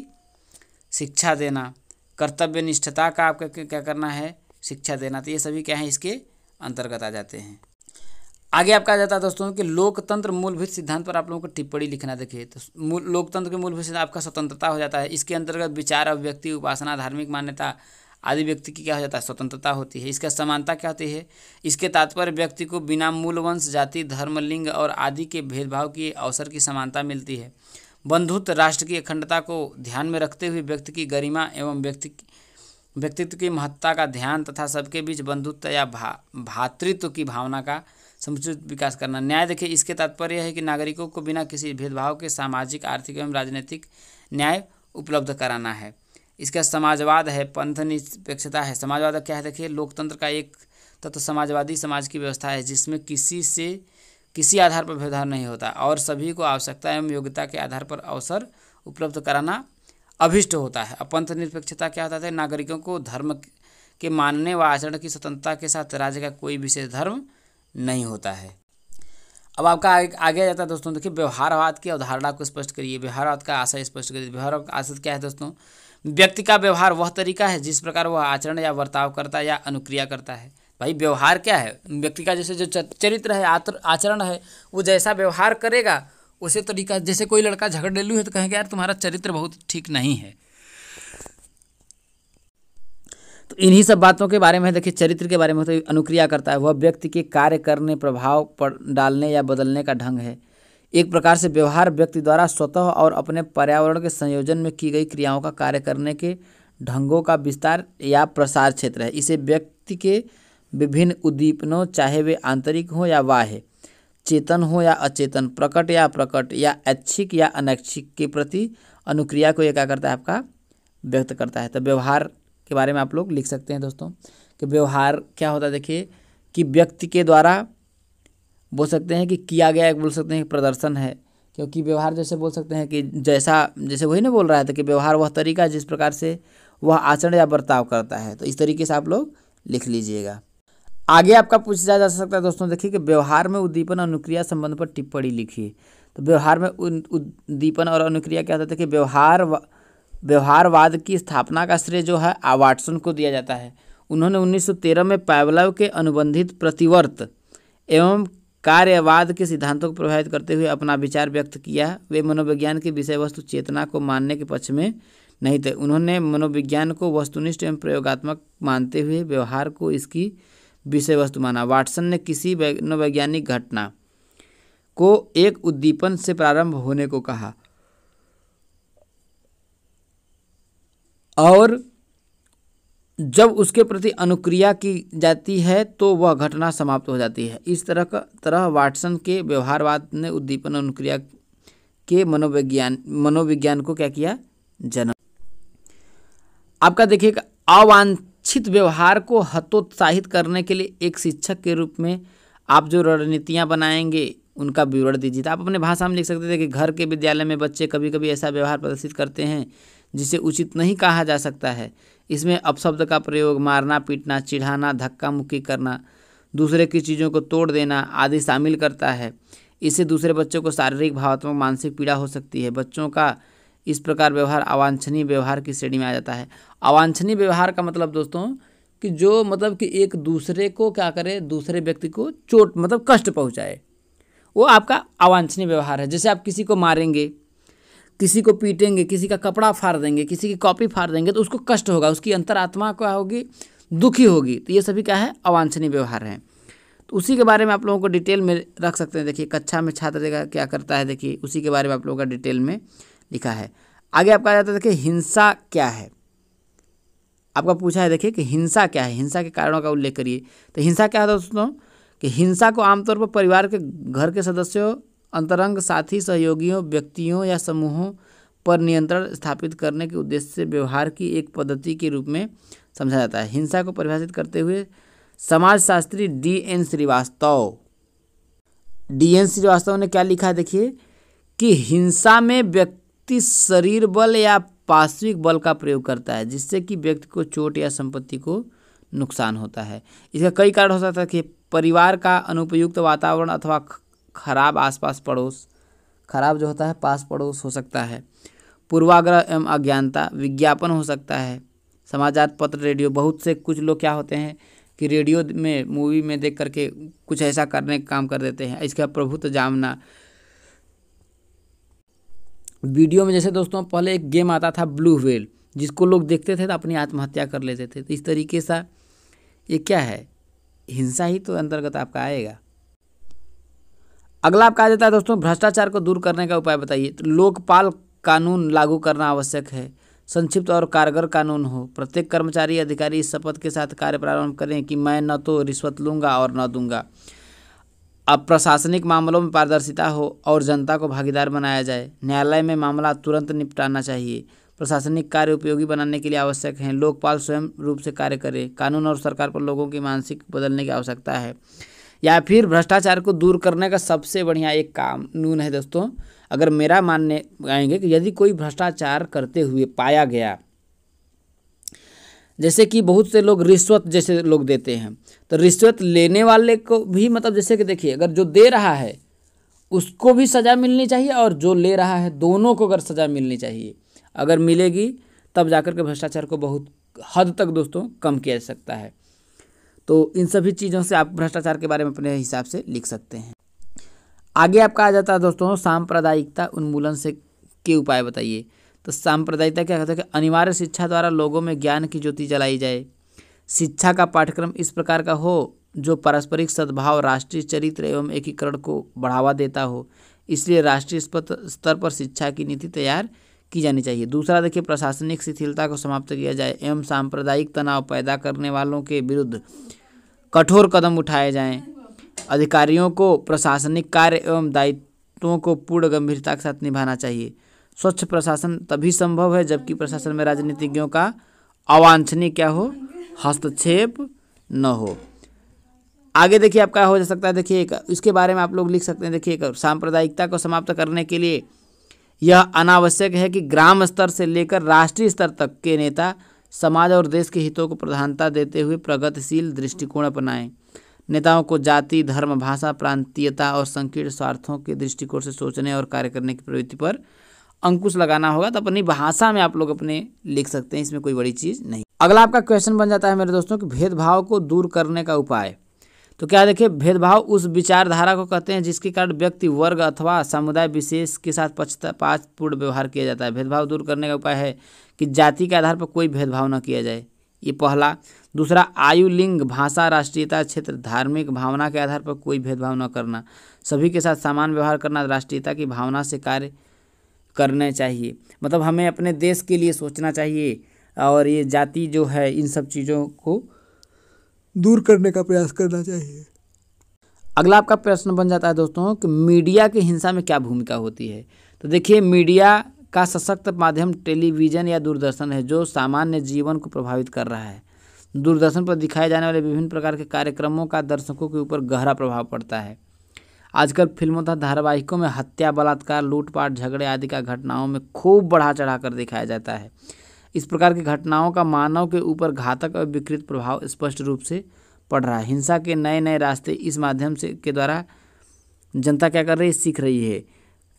शिक्षा देना कर्तव्य निष्ठता का आपका क्या करना है शिक्षा देना तो ये सभी क्या है इसके अंतर्गत आ जाते हैं आगे आपका जाता है दोस्तों कि लोकतंत्र मूलभूत सिद्धांत पर आप लोगों को टिप्पणी लिखना देखिए तो लोकतंत्र के मूलभूत सिद्धांत आपका स्वतंत्रता हो जाता है इसके अंतर्गत विचार अभिव्यक्ति उपासना धार्मिक मान्यता आदि व्यक्ति की क्या हो जाता है स्वतंत्रता होती है इसका समानता क्या होती है इसके तात्पर्य व्यक्ति को बिना मूल वंश जाति धर्म लिंग और आदि के भेदभाव के अवसर की समानता मिलती है बंधुत्व राष्ट्र की अखंडता को ध्यान में रखते हुए व्यक्ति की गरिमा एवं व्यक्ति व्यक्तित्व की महत्ता का ध्यान तथा सबके बीच बंधुत्व या भा भातृत्व की भावना का समुचित विकास करना न्याय देखिए इसके तात्पर्य है कि नागरिकों को बिना किसी भेदभाव के सामाजिक आर्थिक एवं राजनीतिक न्याय उपलब्ध कराना है इसका समाजवाद है पंथ निरपेक्षता है समाजवाद क्या है देखिए लोकतंत्र का एक तत्व तो समाजवादी समाज की व्यवस्था है जिसमें किसी से किसी आधार पर भेदभाव नहीं होता और सभी को आवश्यकता एवं योग्यता के आधार पर अवसर उपलब्ध कराना अभिष्ट होता है अपंथ निरपेक्षता क्या होता है नागरिकों को धर्म के मानने व आचरण की स्वतंत्रता के साथ राज्य का कोई विशेष धर्म नहीं होता है अब आपका आगे, गया जाता है दोस्तों देखिए व्यवहारवाद की अवधारणा को स्पष्ट करिए व्यवहारवाद का आशय स्पष्ट करिए व्यवहारवाद का आशय क्या है दोस्तों व्यक्ति का व्यवहार वह तरीका है जिस प्रकार वह आचरण या वर्ताव करता है या अनुक्रिया करता है भाई व्यवहार क्या है व्यक्ति का जैसे जो चरित्र है आचरण है वो जैसा व्यवहार करेगा उसे तरीका जैसे कोई लड़का झगड़ लू है तो कहेंगे यार तुम्हारा चरित्र बहुत ठीक नहीं है तो इन्हीं सब बातों के बारे में देखिए चरित्र के बारे में तो अनुक्रिया करता है वह व्यक्ति के कार्य करने प्रभाव पर डालने या बदलने का ढंग है एक प्रकार से व्यवहार व्यक्ति द्वारा स्वतः और अपने पर्यावरण के संयोजन में की गई क्रियाओं का कार्य करने के ढंगों का विस्तार या प्रसार क्षेत्र है इसे व्यक्ति के विभिन्न उद्दीपनों चाहे वे आंतरिक हों या बाह्य चेतन हो या अचेतन प्रकट या प्रकट या ऐच्छिक या अनैच्छिक के प्रति अनुक्रिया को यह क्या करता है आपका व्यक्त करता है तो व्यवहार के बारे में आप लोग लिख सकते हैं दोस्तों कि व्यवहार क्या होता है देखिए कि व्यक्ति के द्वारा बोल सकते हैं कि किया गया एक बोल सकते हैं प्रदर्शन है क्योंकि व्यवहार जैसे बोल सकते हैं कि जैसा जैसे वही ना बोल रहा था तो कि व्यवहार वह तरीका जिस प्रकार से वह आचरण या बर्ताव करता है तो इस तरीके से आप लोग लिख लीजिएगा आगे आपका पूछा जा सकता है दोस्तों देखिए कि व्यवहार में उद्दीपन अनुक्रिया संबंध पर टिप्पणी लिखिए तो व्यवहार में उद्दीपन और अनुक्रिया क्या होता है देखिए व्यवहार व्यवहारवाद की स्थापना का श्रेय जो है आवाटसन को दिया जाता है उन्होंने 1913 में पैवलव के अनुबंधित प्रतिवर्त एवं कार्यवाद के सिद्धांतों को प्रभावित करते हुए अपना विचार व्यक्त किया वे मनोविज्ञान की विषय वस्तु चेतना को मानने के पक्ष में नहीं थे उन्होंने मनोविज्ञान को वस्तुनिष्ठ एवं प्रयोगात्मक मानते हुए व्यवहार को इसकी विषय वस्तु माना वाटसन ने किसी मनोवैज्ञानिक घटना को एक उद्दीपन से प्रारंभ होने को कहा और जब उसके प्रति अनुक्रिया की जाती है तो वह घटना समाप्त हो जाती है इस तरह का तरह वाटसन के व्यवहारवाद ने उद्दीपन अनुक्रिया के मनोविज्ञान मनोविज्ञान को क्या किया जन्म आपका देखिए अवांछित व्यवहार को हतोत्साहित करने के लिए एक शिक्षक के रूप में आप जो रणनीतियाँ बनाएंगे उनका विवरण दीजिए तो आप अपने भाषा में लिख सकते थे कि घर के विद्यालय में बच्चे कभी कभी ऐसा व्यवहार प्रदर्शित करते हैं जिसे उचित नहीं कहा जा सकता है इसमें अपशब्द का प्रयोग मारना पीटना चिढ़ाना धक्का मुक्की करना दूसरे की चीज़ों को तोड़ देना आदि शामिल करता है इससे दूसरे बच्चों को शारीरिक भावात्मक मानसिक पीड़ा हो सकती है बच्चों का इस प्रकार व्यवहार अवांछनीय व्यवहार की श्रेणी में आ जाता है अवांछनीय व्यवहार का मतलब दोस्तों कि जो मतलब कि एक दूसरे को क्या करे दूसरे व्यक्ति को चोट मतलब कष्ट पहुंचाए वो आपका अवांछनीय व्यवहार है जैसे आप किसी को मारेंगे किसी को पीटेंगे किसी का कपड़ा फाड़ देंगे किसी की कॉपी फाड़ देंगे तो उसको कष्ट होगा उसकी अंतरात्मा क्या होगी दुखी होगी तो ये सभी क्या है अवांछनीय व्यवहार हैं तो उसी के बारे में आप लोगों को डिटेल में रख सकते हैं देखिए कक्षा में छात्र जगह क्या करता है देखिए उसी के बारे में आप लोगों का डिटेल में लिखा है आगे आपका जाता है देखिए हिंसा क्या है आपका पूछा है देखिए कि हिंसा क्या है हिंसा के कारणों का उल्लेख करिए तो हिंसा क्या है दोस्तों कि हिंसा को आमतौर पर परिवार के घर के सदस्यों अंतरंग साथी सहयोगियों व्यक्तियों या समूहों पर नियंत्रण स्थापित करने के उद्देश्य से व्यवहार की एक पद्धति के रूप में समझा जाता है हिंसा को परिभाषित करते हुए समाजशास्त्री D N Srivastava D N Srivastava ने क्या लिखा देखिए कि हिंसा में व्यक्ति शरीर बल या पार्श्विक बल का प्रयोग करता है जिससे कि व्यक्ति को चोट या संपत्ति को नुकसान होता है इसका कई कारण हो सकता है कि परिवार का अनुपयुक्त वातावरण अथवा खराब आसपास पड़ोस खराब जो होता है पास पड़ोस हो सकता है पूर्वाग्रह एवं अज्ञानता विज्ञापन हो सकता है समाचार पत्र रेडियो बहुत से कुछ लोग क्या होते हैं कि रेडियो में मूवी में देख करके कुछ ऐसा करने का काम कर देते हैं इसका प्रभुत्व जामना वीडियो में जैसे दोस्तों पहले एक गेम आता था ब्लू व्हेल जिसको लोग देखते थे तो अपनी आत्महत्या कर लेते थे तो इस तरीके से ये क्या है हिंसा ही तो अंतर्गत आपका आएगा अगला आपका आ जाता है दोस्तों भ्रष्टाचार को दूर करने का उपाय बताइए तो लोकपाल कानून लागू करना आवश्यक है संक्षिप्त और कारगर कानून हो प्रत्येक कर्मचारी अधिकारी इस शपथ के साथ कार्य प्रारंभ करें कि मैं न तो रिश्वत लूँगा और न दूंगा अब प्रशासनिक मामलों में पारदर्शिता हो और जनता को भागीदार बनाया जाए न्यायालय में मामला तुरंत निपटाना चाहिए प्रशासनिक कार्य उपयोगी बनाने के लिए आवश्यक हैं लोकपाल स्वयं रूप से कार्य करें कानून और सरकार पर लोगों की मानसिक बदलने की आवश्यकता है या फिर भ्रष्टाचार को दूर करने का सबसे बढ़िया एक कानून है दोस्तों अगर मेरा मानने आएंगे कि यदि कोई भ्रष्टाचार करते हुए पाया गया जैसे कि बहुत से लोग रिश्वत जैसे लोग देते हैं तो रिश्वत लेने वाले को भी मतलब जैसे कि देखिए अगर जो दे रहा है उसको भी सज़ा मिलनी चाहिए और जो ले रहा है दोनों को अगर सज़ा मिलनी चाहिए अगर मिलेगी तब जाकर के भ्रष्टाचार को बहुत हद तक दोस्तों कम किया जा सकता है तो इन सभी चीज़ों से आप भ्रष्टाचार के बारे में अपने हिसाब से लिख सकते हैं आगे आपका आ जाता है दोस्तों सांप्रदायिकता उन्मूलन से के उपाय बताइए तो सांप्रदायिकता क्या कहते हैं कि अनिवार्य शिक्षा द्वारा लोगों में ज्ञान की ज्योति जलाई जाए शिक्षा का पाठ्यक्रम इस प्रकार का हो जो पारस्परिक सद्भाव राष्ट्रीय चरित्र एवं एकीकरण को बढ़ावा देता हो इसलिए राष्ट्रीय स्तर पर शिक्षा की नीति तैयार की जानी चाहिए दूसरा देखिए प्रशासनिक शिथिलता को समाप्त किया जाए एवं सांप्रदायिक तनाव पैदा करने वालों के विरुद्ध कठोर कदम उठाए जाएं अधिकारियों को प्रशासनिक कार्य एवं दायित्वों को पूर्ण गंभीरता के साथ निभाना चाहिए स्वच्छ प्रशासन तभी संभव है जबकि प्रशासन में राजनीतिज्ञों का अवांछनीय क्या हो हस्तक्षेप न हो आगे देखिए आपका हो जा सकता है देखिए इसके बारे में आप लोग लिख सकते हैं देखिए सांप्रदायिकता को समाप्त करने के लिए यह अनावश्यक है कि ग्राम स्तर से लेकर राष्ट्रीय स्तर तक के नेता समाज और देश के हितों को प्रधानता देते हुए प्रगतिशील दृष्टिकोण अपनाएं नेताओं को जाति धर्म भाषा प्रांतीयता और संकीर्ण स्वार्थों के दृष्टिकोण से सोचने और कार्य करने की प्रवृत्ति पर अंकुश लगाना होगा तो अपनी भाषा में आप लोग अपने लिख सकते हैं इसमें कोई बड़ी चीज़ नहीं अगला आपका क्वेश्चन बन जाता है मेरे दोस्तों कि भेदभाव को दूर करने का उपाय तो क्या देखिए भेदभाव उस विचारधारा को कहते हैं जिसके कारण व्यक्ति वर्ग अथवा समुदाय विशेष के साथ पक्षपातपूर्ण व्यवहार किया जाता है भेदभाव दूर करने का उपाय है कि जाति के आधार पर कोई भेदभाव न किया जाए ये पहला दूसरा आयु लिंग भाषा राष्ट्रीयता क्षेत्र धार्मिक भावना के आधार पर कोई भेदभाव न करना सभी के साथ समान व्यवहार करना राष्ट्रीयता की भावना से कार्य करने चाहिए मतलब हमें अपने देश के लिए सोचना चाहिए और ये जाति जो है इन सब चीज़ों को दूर करने का प्रयास करना चाहिए अगला आपका प्रश्न बन जाता है दोस्तों कि मीडिया की हिंसा में क्या भूमिका होती है तो देखिए मीडिया का सशक्त माध्यम टेलीविज़न या दूरदर्शन है जो सामान्य जीवन को प्रभावित कर रहा है दूरदर्शन पर दिखाए जाने वाले विभिन्न प्रकार के कार्यक्रमों का दर्शकों के ऊपर गहरा प्रभाव पड़ता है आजकल फिल्मों तथा धारावाहिकों में हत्या बलात्कार लूटपाट झगड़े आदि का घटनाओं में खूब बढ़ा चढ़ा कर दिखाया जाता है इस प्रकार की घटनाओं का मानव के ऊपर घातक और विकृत प्रभाव स्पष्ट रूप से पड़ रहा है हिंसा के नए नए रास्ते इस माध्यम से के द्वारा जनता क्या कर रही है सीख रही है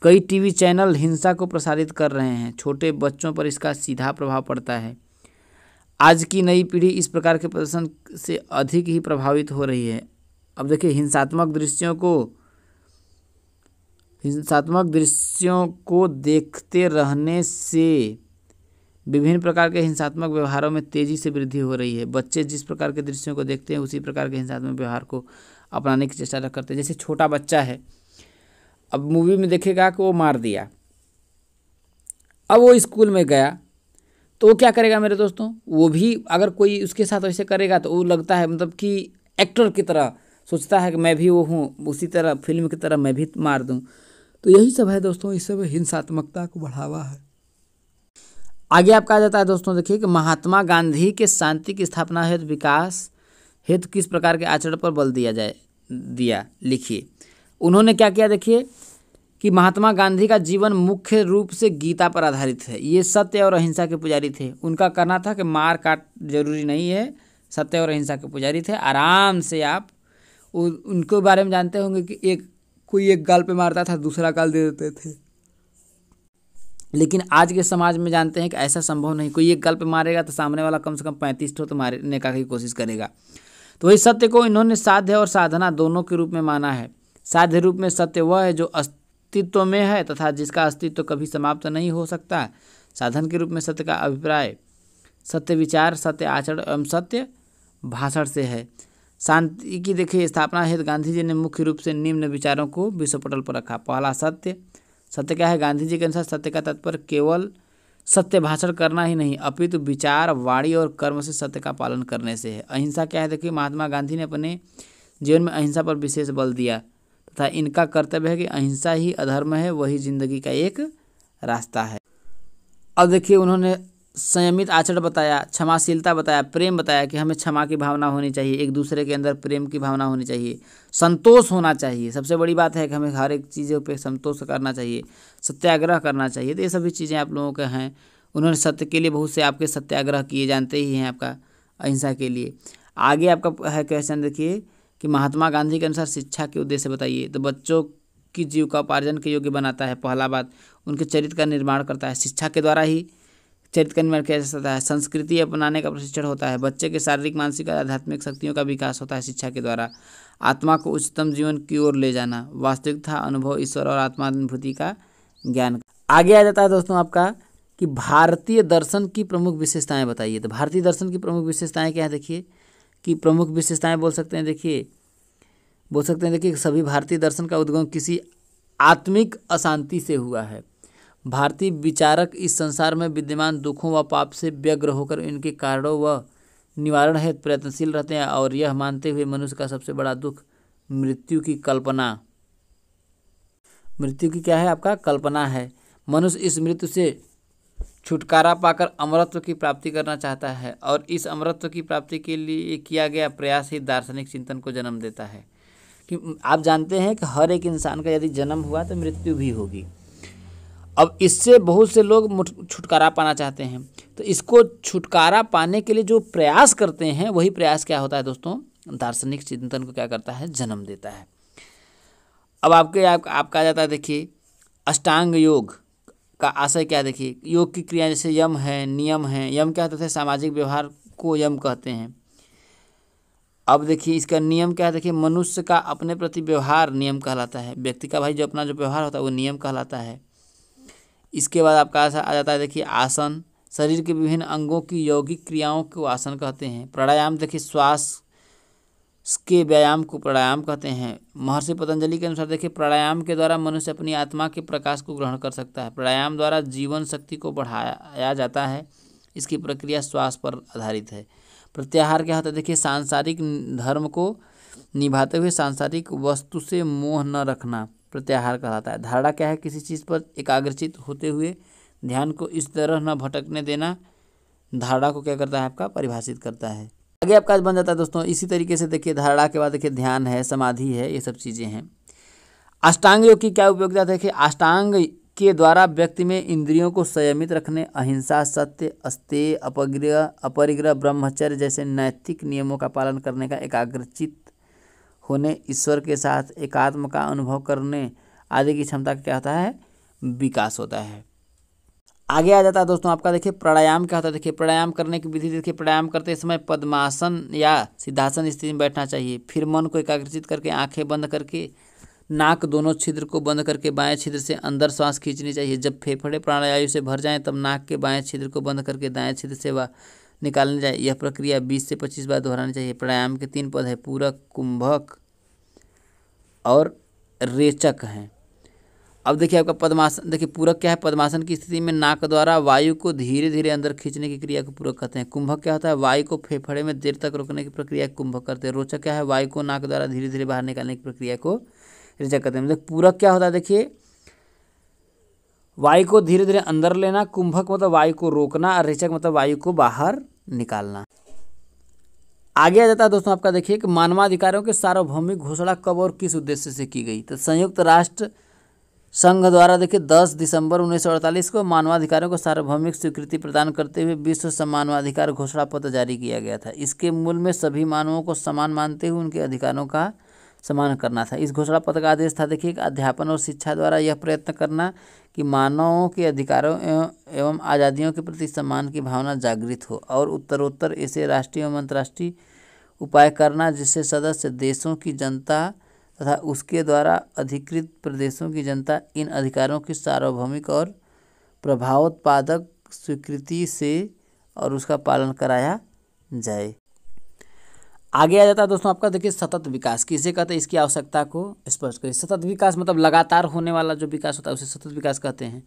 कई टीवी चैनल हिंसा को प्रसारित कर रहे हैं छोटे बच्चों पर इसका सीधा प्रभाव पड़ता है आज की नई पीढ़ी इस प्रकार के प्रदर्शन से अधिक ही प्रभावित हो रही है अब देखिए हिंसात्मक दृश्यों को हिंसात्मक दृश्यों को देखते रहने से विभिन्न प्रकार के हिंसात्मक व्यवहारों में तेजी से वृद्धि हो रही है बच्चे जिस प्रकार के दृश्यों को देखते हैं उसी प्रकार के हिंसात्मक व्यवहार को अपनाने की चेष्टा करते हैं जैसे छोटा बच्चा है अब मूवी में देखेगा कि वो मार दिया अब वो स्कूल में गया तो वो क्या करेगा मेरे दोस्तों वो भी अगर कोई उसके साथ ऐसे करेगा तो वो लगता है मतलब कि एक्टर की तरह सोचता है कि मैं भी वो हूँ उसी तरह फिल्म की तरह मैं भी मार दूँ तो यही सब है दोस्तों इस सब हिंसात्मकता को बढ़ावा है आगे आपका आ जाता है दोस्तों देखिए कि महात्मा गांधी के शांति की स्थापना हेतु विकास हेतु किस प्रकार के आचरण पर बल दिया जाए दिया लिखिए उन्होंने क्या किया देखिए कि महात्मा गांधी का जीवन मुख्य रूप से गीता पर आधारित है ये सत्य और अहिंसा के पुजारी थे उनका कहना था कि मार काट जरूरी नहीं है सत्य और अहिंसा के पुजारी थे आराम से आप उनके बारे में जानते होंगे कि एक कोई एक गाल पे मारता था दूसरा गाल दे देते थे लेकिन आज के समाज में जानते हैं कि ऐसा संभव नहीं कोई एक गल पर मारेगा तो सामने वाला कम से कम पैंतीस ठो तो मारने का ही कोशिश करेगा तो वही सत्य को इन्होंने साध्य और साधना दोनों के रूप में माना है साध्य रूप में सत्य वह है जो अस्तित्व में है तथा जिसका अस्तित्व कभी समाप्त नहीं हो सकता साधन के रूप में सत्य का अभिप्राय सत्य विचार सत्य आचरण एवं सत्य भाषण से है शांति की देखिए स्थापना हेतु गांधी जी ने मुख्य रूप से निम्न विचारों को विश्व पटल पर रखा पहला सत्य सत्य क्या है गांधी जी के अनुसार सत्य का तत्पर केवल सत्य भाषण करना ही नहीं अपितु तो विचार वाणी और कर्म से सत्य का पालन करने से है अहिंसा क्या है देखिए महात्मा गांधी ने अपने जीवन में अहिंसा पर विशेष बल दिया तथा इनका कर्तव्य है कि अहिंसा ही अधर्म है वही जिंदगी का एक रास्ता है अब देखिए उन्होंने संयमित आचरण बताया क्षमाशीलता बताया प्रेम बताया कि हमें क्षमा की भावना होनी चाहिए एक दूसरे के अंदर प्रेम की भावना होनी चाहिए संतोष होना चाहिए सबसे बड़ी बात है कि हमें हर एक चीज़ों पर संतोष करना चाहिए सत्याग्रह करना चाहिए तो ये सभी चीज़ें आप लोगों के हैं उन्होंने सत्य के लिए बहुत से आपके सत्याग्रह किए जानते ही हैं आपका अहिंसा के लिए आगे आपका है क्वेश्चन देखिए कि महात्मा गांधी के अनुसार शिक्षा के उद्देश्य बताइए तो बच्चों की जीव का उपार्जन के योग्य बनाता है पहला बात उनके चरित्र का निर्माण करता है शिक्षा के द्वारा ही चरित्र निर्माण किया जाता है संस्कृति अपनाने का प्रशिक्षण होता है बच्चे के शारीरिक मानसिक और आध्यात्मिक शक्तियों का विकास होता है शिक्षा के द्वारा आत्मा को उच्चतम जीवन की ओर ले जाना वास्तविकता अनुभव ईश्वर और आत्मानुभूति का ज्ञान आगे आ जाता है दोस्तों आपका कि भारतीय दर्शन की प्रमुख विशेषताएं बताइए तो भारतीय दर्शन की प्रमुख विशेषताएं क्या है देखिए कि प्रमुख विशेषताएं बोल सकते हैं देखिए बोल सकते हैं देखिए सभी भारतीय दर्शन का उद्गम किसी आत्मिक अशांति से हुआ है भारतीय विचारक इस संसार में विद्यमान दुखों व पाप से व्यग्र होकर इनके कारणों व निवारण हेतु प्रयत्नशील रहते हैं और यह मानते हुए मनुष्य का सबसे बड़ा दुख मृत्यु की कल्पना मृत्यु की क्या है आपका कल्पना है मनुष्य इस मृत्यु से छुटकारा पाकर अमरत्व की प्राप्ति करना चाहता है और इस अमरत्व की प्राप्ति के लिए किया गया प्रयास ही दार्शनिक चिंतन को जन्म देता है कि आप जानते हैं कि हर एक इंसान का यदि जन्म हुआ तो मृत्यु भी होगी अब इससे बहुत से लोग छुटकारा पाना चाहते हैं तो इसको छुटकारा पाने के लिए जो प्रयास करते हैं वही प्रयास क्या होता है दोस्तों दार्शनिक चिंतन को क्या करता है जन्म देता है अब आपके आप, आपका आ जाता है देखिए अष्टांग योग का आशय क्या देखिए योग की क्रिया जैसे यम है नियम है यम क्या होता थे सामाजिक व्यवहार को यम कहते हैं अब देखिए इसका नियम क्या है देखिए मनुष्य का अपने प्रति व्यवहार नियम कहलाता है व्यक्ति का भाई जो अपना जो व्यवहार होता है वो नियम कहलाता है इसके बाद आपका आ जाता है देखिए आसन शरीर के विभिन्न अंगों की यौगिक क्रियाओं को आसन कहते हैं प्राणायाम देखिए श्वास के व्यायाम को प्राणायाम कहते हैं महर्षि पतंजलि के अनुसार देखिए प्राणायाम के द्वारा मनुष्य अपनी आत्मा के प्रकाश को ग्रहण कर सकता है प्राणायाम द्वारा जीवन शक्ति को बढ़ाया जाता है इसकी प्रक्रिया श्वास पर आधारित है प्रत्याहार क्या होता है देखिए सांसारिक धर्म को निभाते हुए सांसारिक वस्तु से मोह न रखना प्रत्याहार कहलाता है धारणा क्या है किसी चीज़ पर एकाग्रचित होते हुए ध्यान को इस तरह न भटकने देना धारणा को क्या करता है आपका परिभाषित करता है आगे आपका बन जाता है दोस्तों इसी तरीके से देखिए धारणा के बाद देखिए ध्यान है समाधि है ये सब चीज़ें हैं अष्टांग योग की क्या उपयोगिता देखिए अष्टांग के द्वारा व्यक्ति में इंद्रियों को संयमित रखने अहिंसा सत्य अस्तेय अपग्रह अपरिग्रह ब्रह्मचर्य जैसे नैतिक नियमों का पालन करने का एकाग्रचित होने ईश्वर के साथ एकात्म का अनुभव करने आदि की क्षमता क्या होता है विकास होता है आगे आ जाता है दोस्तों आपका देखिए प्राणायाम क्या होता है देखिए प्राणायाम करने की विधि देखिए प्राणायाम करते समय पद्मासन या सिद्धासन स्थिति में बैठना चाहिए फिर मन को एकाग्रचित करके आंखें बंद करके नाक दोनों छिद्र को बंद करके बाएं छिद्र से अंदर श्वास खींचनी चाहिए जब फेफड़े प्राणायायु से भर जाएं तब नाक के बाएं छिद्र को बंद करके दाएं छिद्र से निकालने चाहिए यह प्रक्रिया 20 से 25 बार दोहरानी चाहिए प्राणायाम के तीन पद है पूरक कुंभक और रेचक हैं अब देखिए आपका पद्मासन देखिए पूरक क्या है पद्मासन की स्थिति में नाक द्वारा वायु को धीरे धीरे अंदर खींचने की क्रिया को पूरक कहते हैं कुंभक क्या होता है वायु को फेफड़े में देर तक रोकने की प्रक्रिया कुंभक करते हैं रोचक क्या है वायु को नाक द्वारा धीरे धीरे बाहर निकालने की प्रक्रिया को रेचक कहते हैं मतलब पूरक क्या होता है देखिए वायु को धीरे धीरे अंदर लेना कुंभक मतलब वायु को रोकना और रेचक मतलब वायु को बाहर निकालना आगे आ जाता है दोस्तों आपका देखिए कि मानवाधिकारों के सार्वभौमिक घोषणा कब और किस उद्देश्य से की गई तो संयुक्त राष्ट्र संघ द्वारा देखिए 10 दिसंबर 1948 को मानवाधिकारों को सार्वभौमिक स्वीकृति प्रदान करते हुए विश्व समानवाधिकार घोषणा पत्र जारी किया गया था इसके मूल में सभी मानवों को समान मानते हुए उनके अधिकारों का समान करना था इस घोषणा पत्र का आदेश था देखिए अध्यापन और शिक्षा द्वारा यह प्रयत्न करना कि मानवों के अधिकारों एवं आज़ादियों के प्रति सम्मान की भावना जागृत हो और उत्तरोत्तर ऐसे राष्ट्रीय एवं अंतर्राष्ट्रीय उपाय करना जिससे सदस्य देशों की जनता तथा उसके द्वारा अधिकृत प्रदेशों की जनता इन अधिकारों की सार्वभौमिक और प्रभावोत्पादक स्वीकृति से और उसका पालन कराया जाए आगे आ जाता है दोस्तों आपका देखिए सतत विकास किसे कहते हैं इसकी आवश्यकता को स्पष्ट करें सतत विकास मतलब लगातार होने वाला जो विकास होता है उसे सतत विकास कहते हैं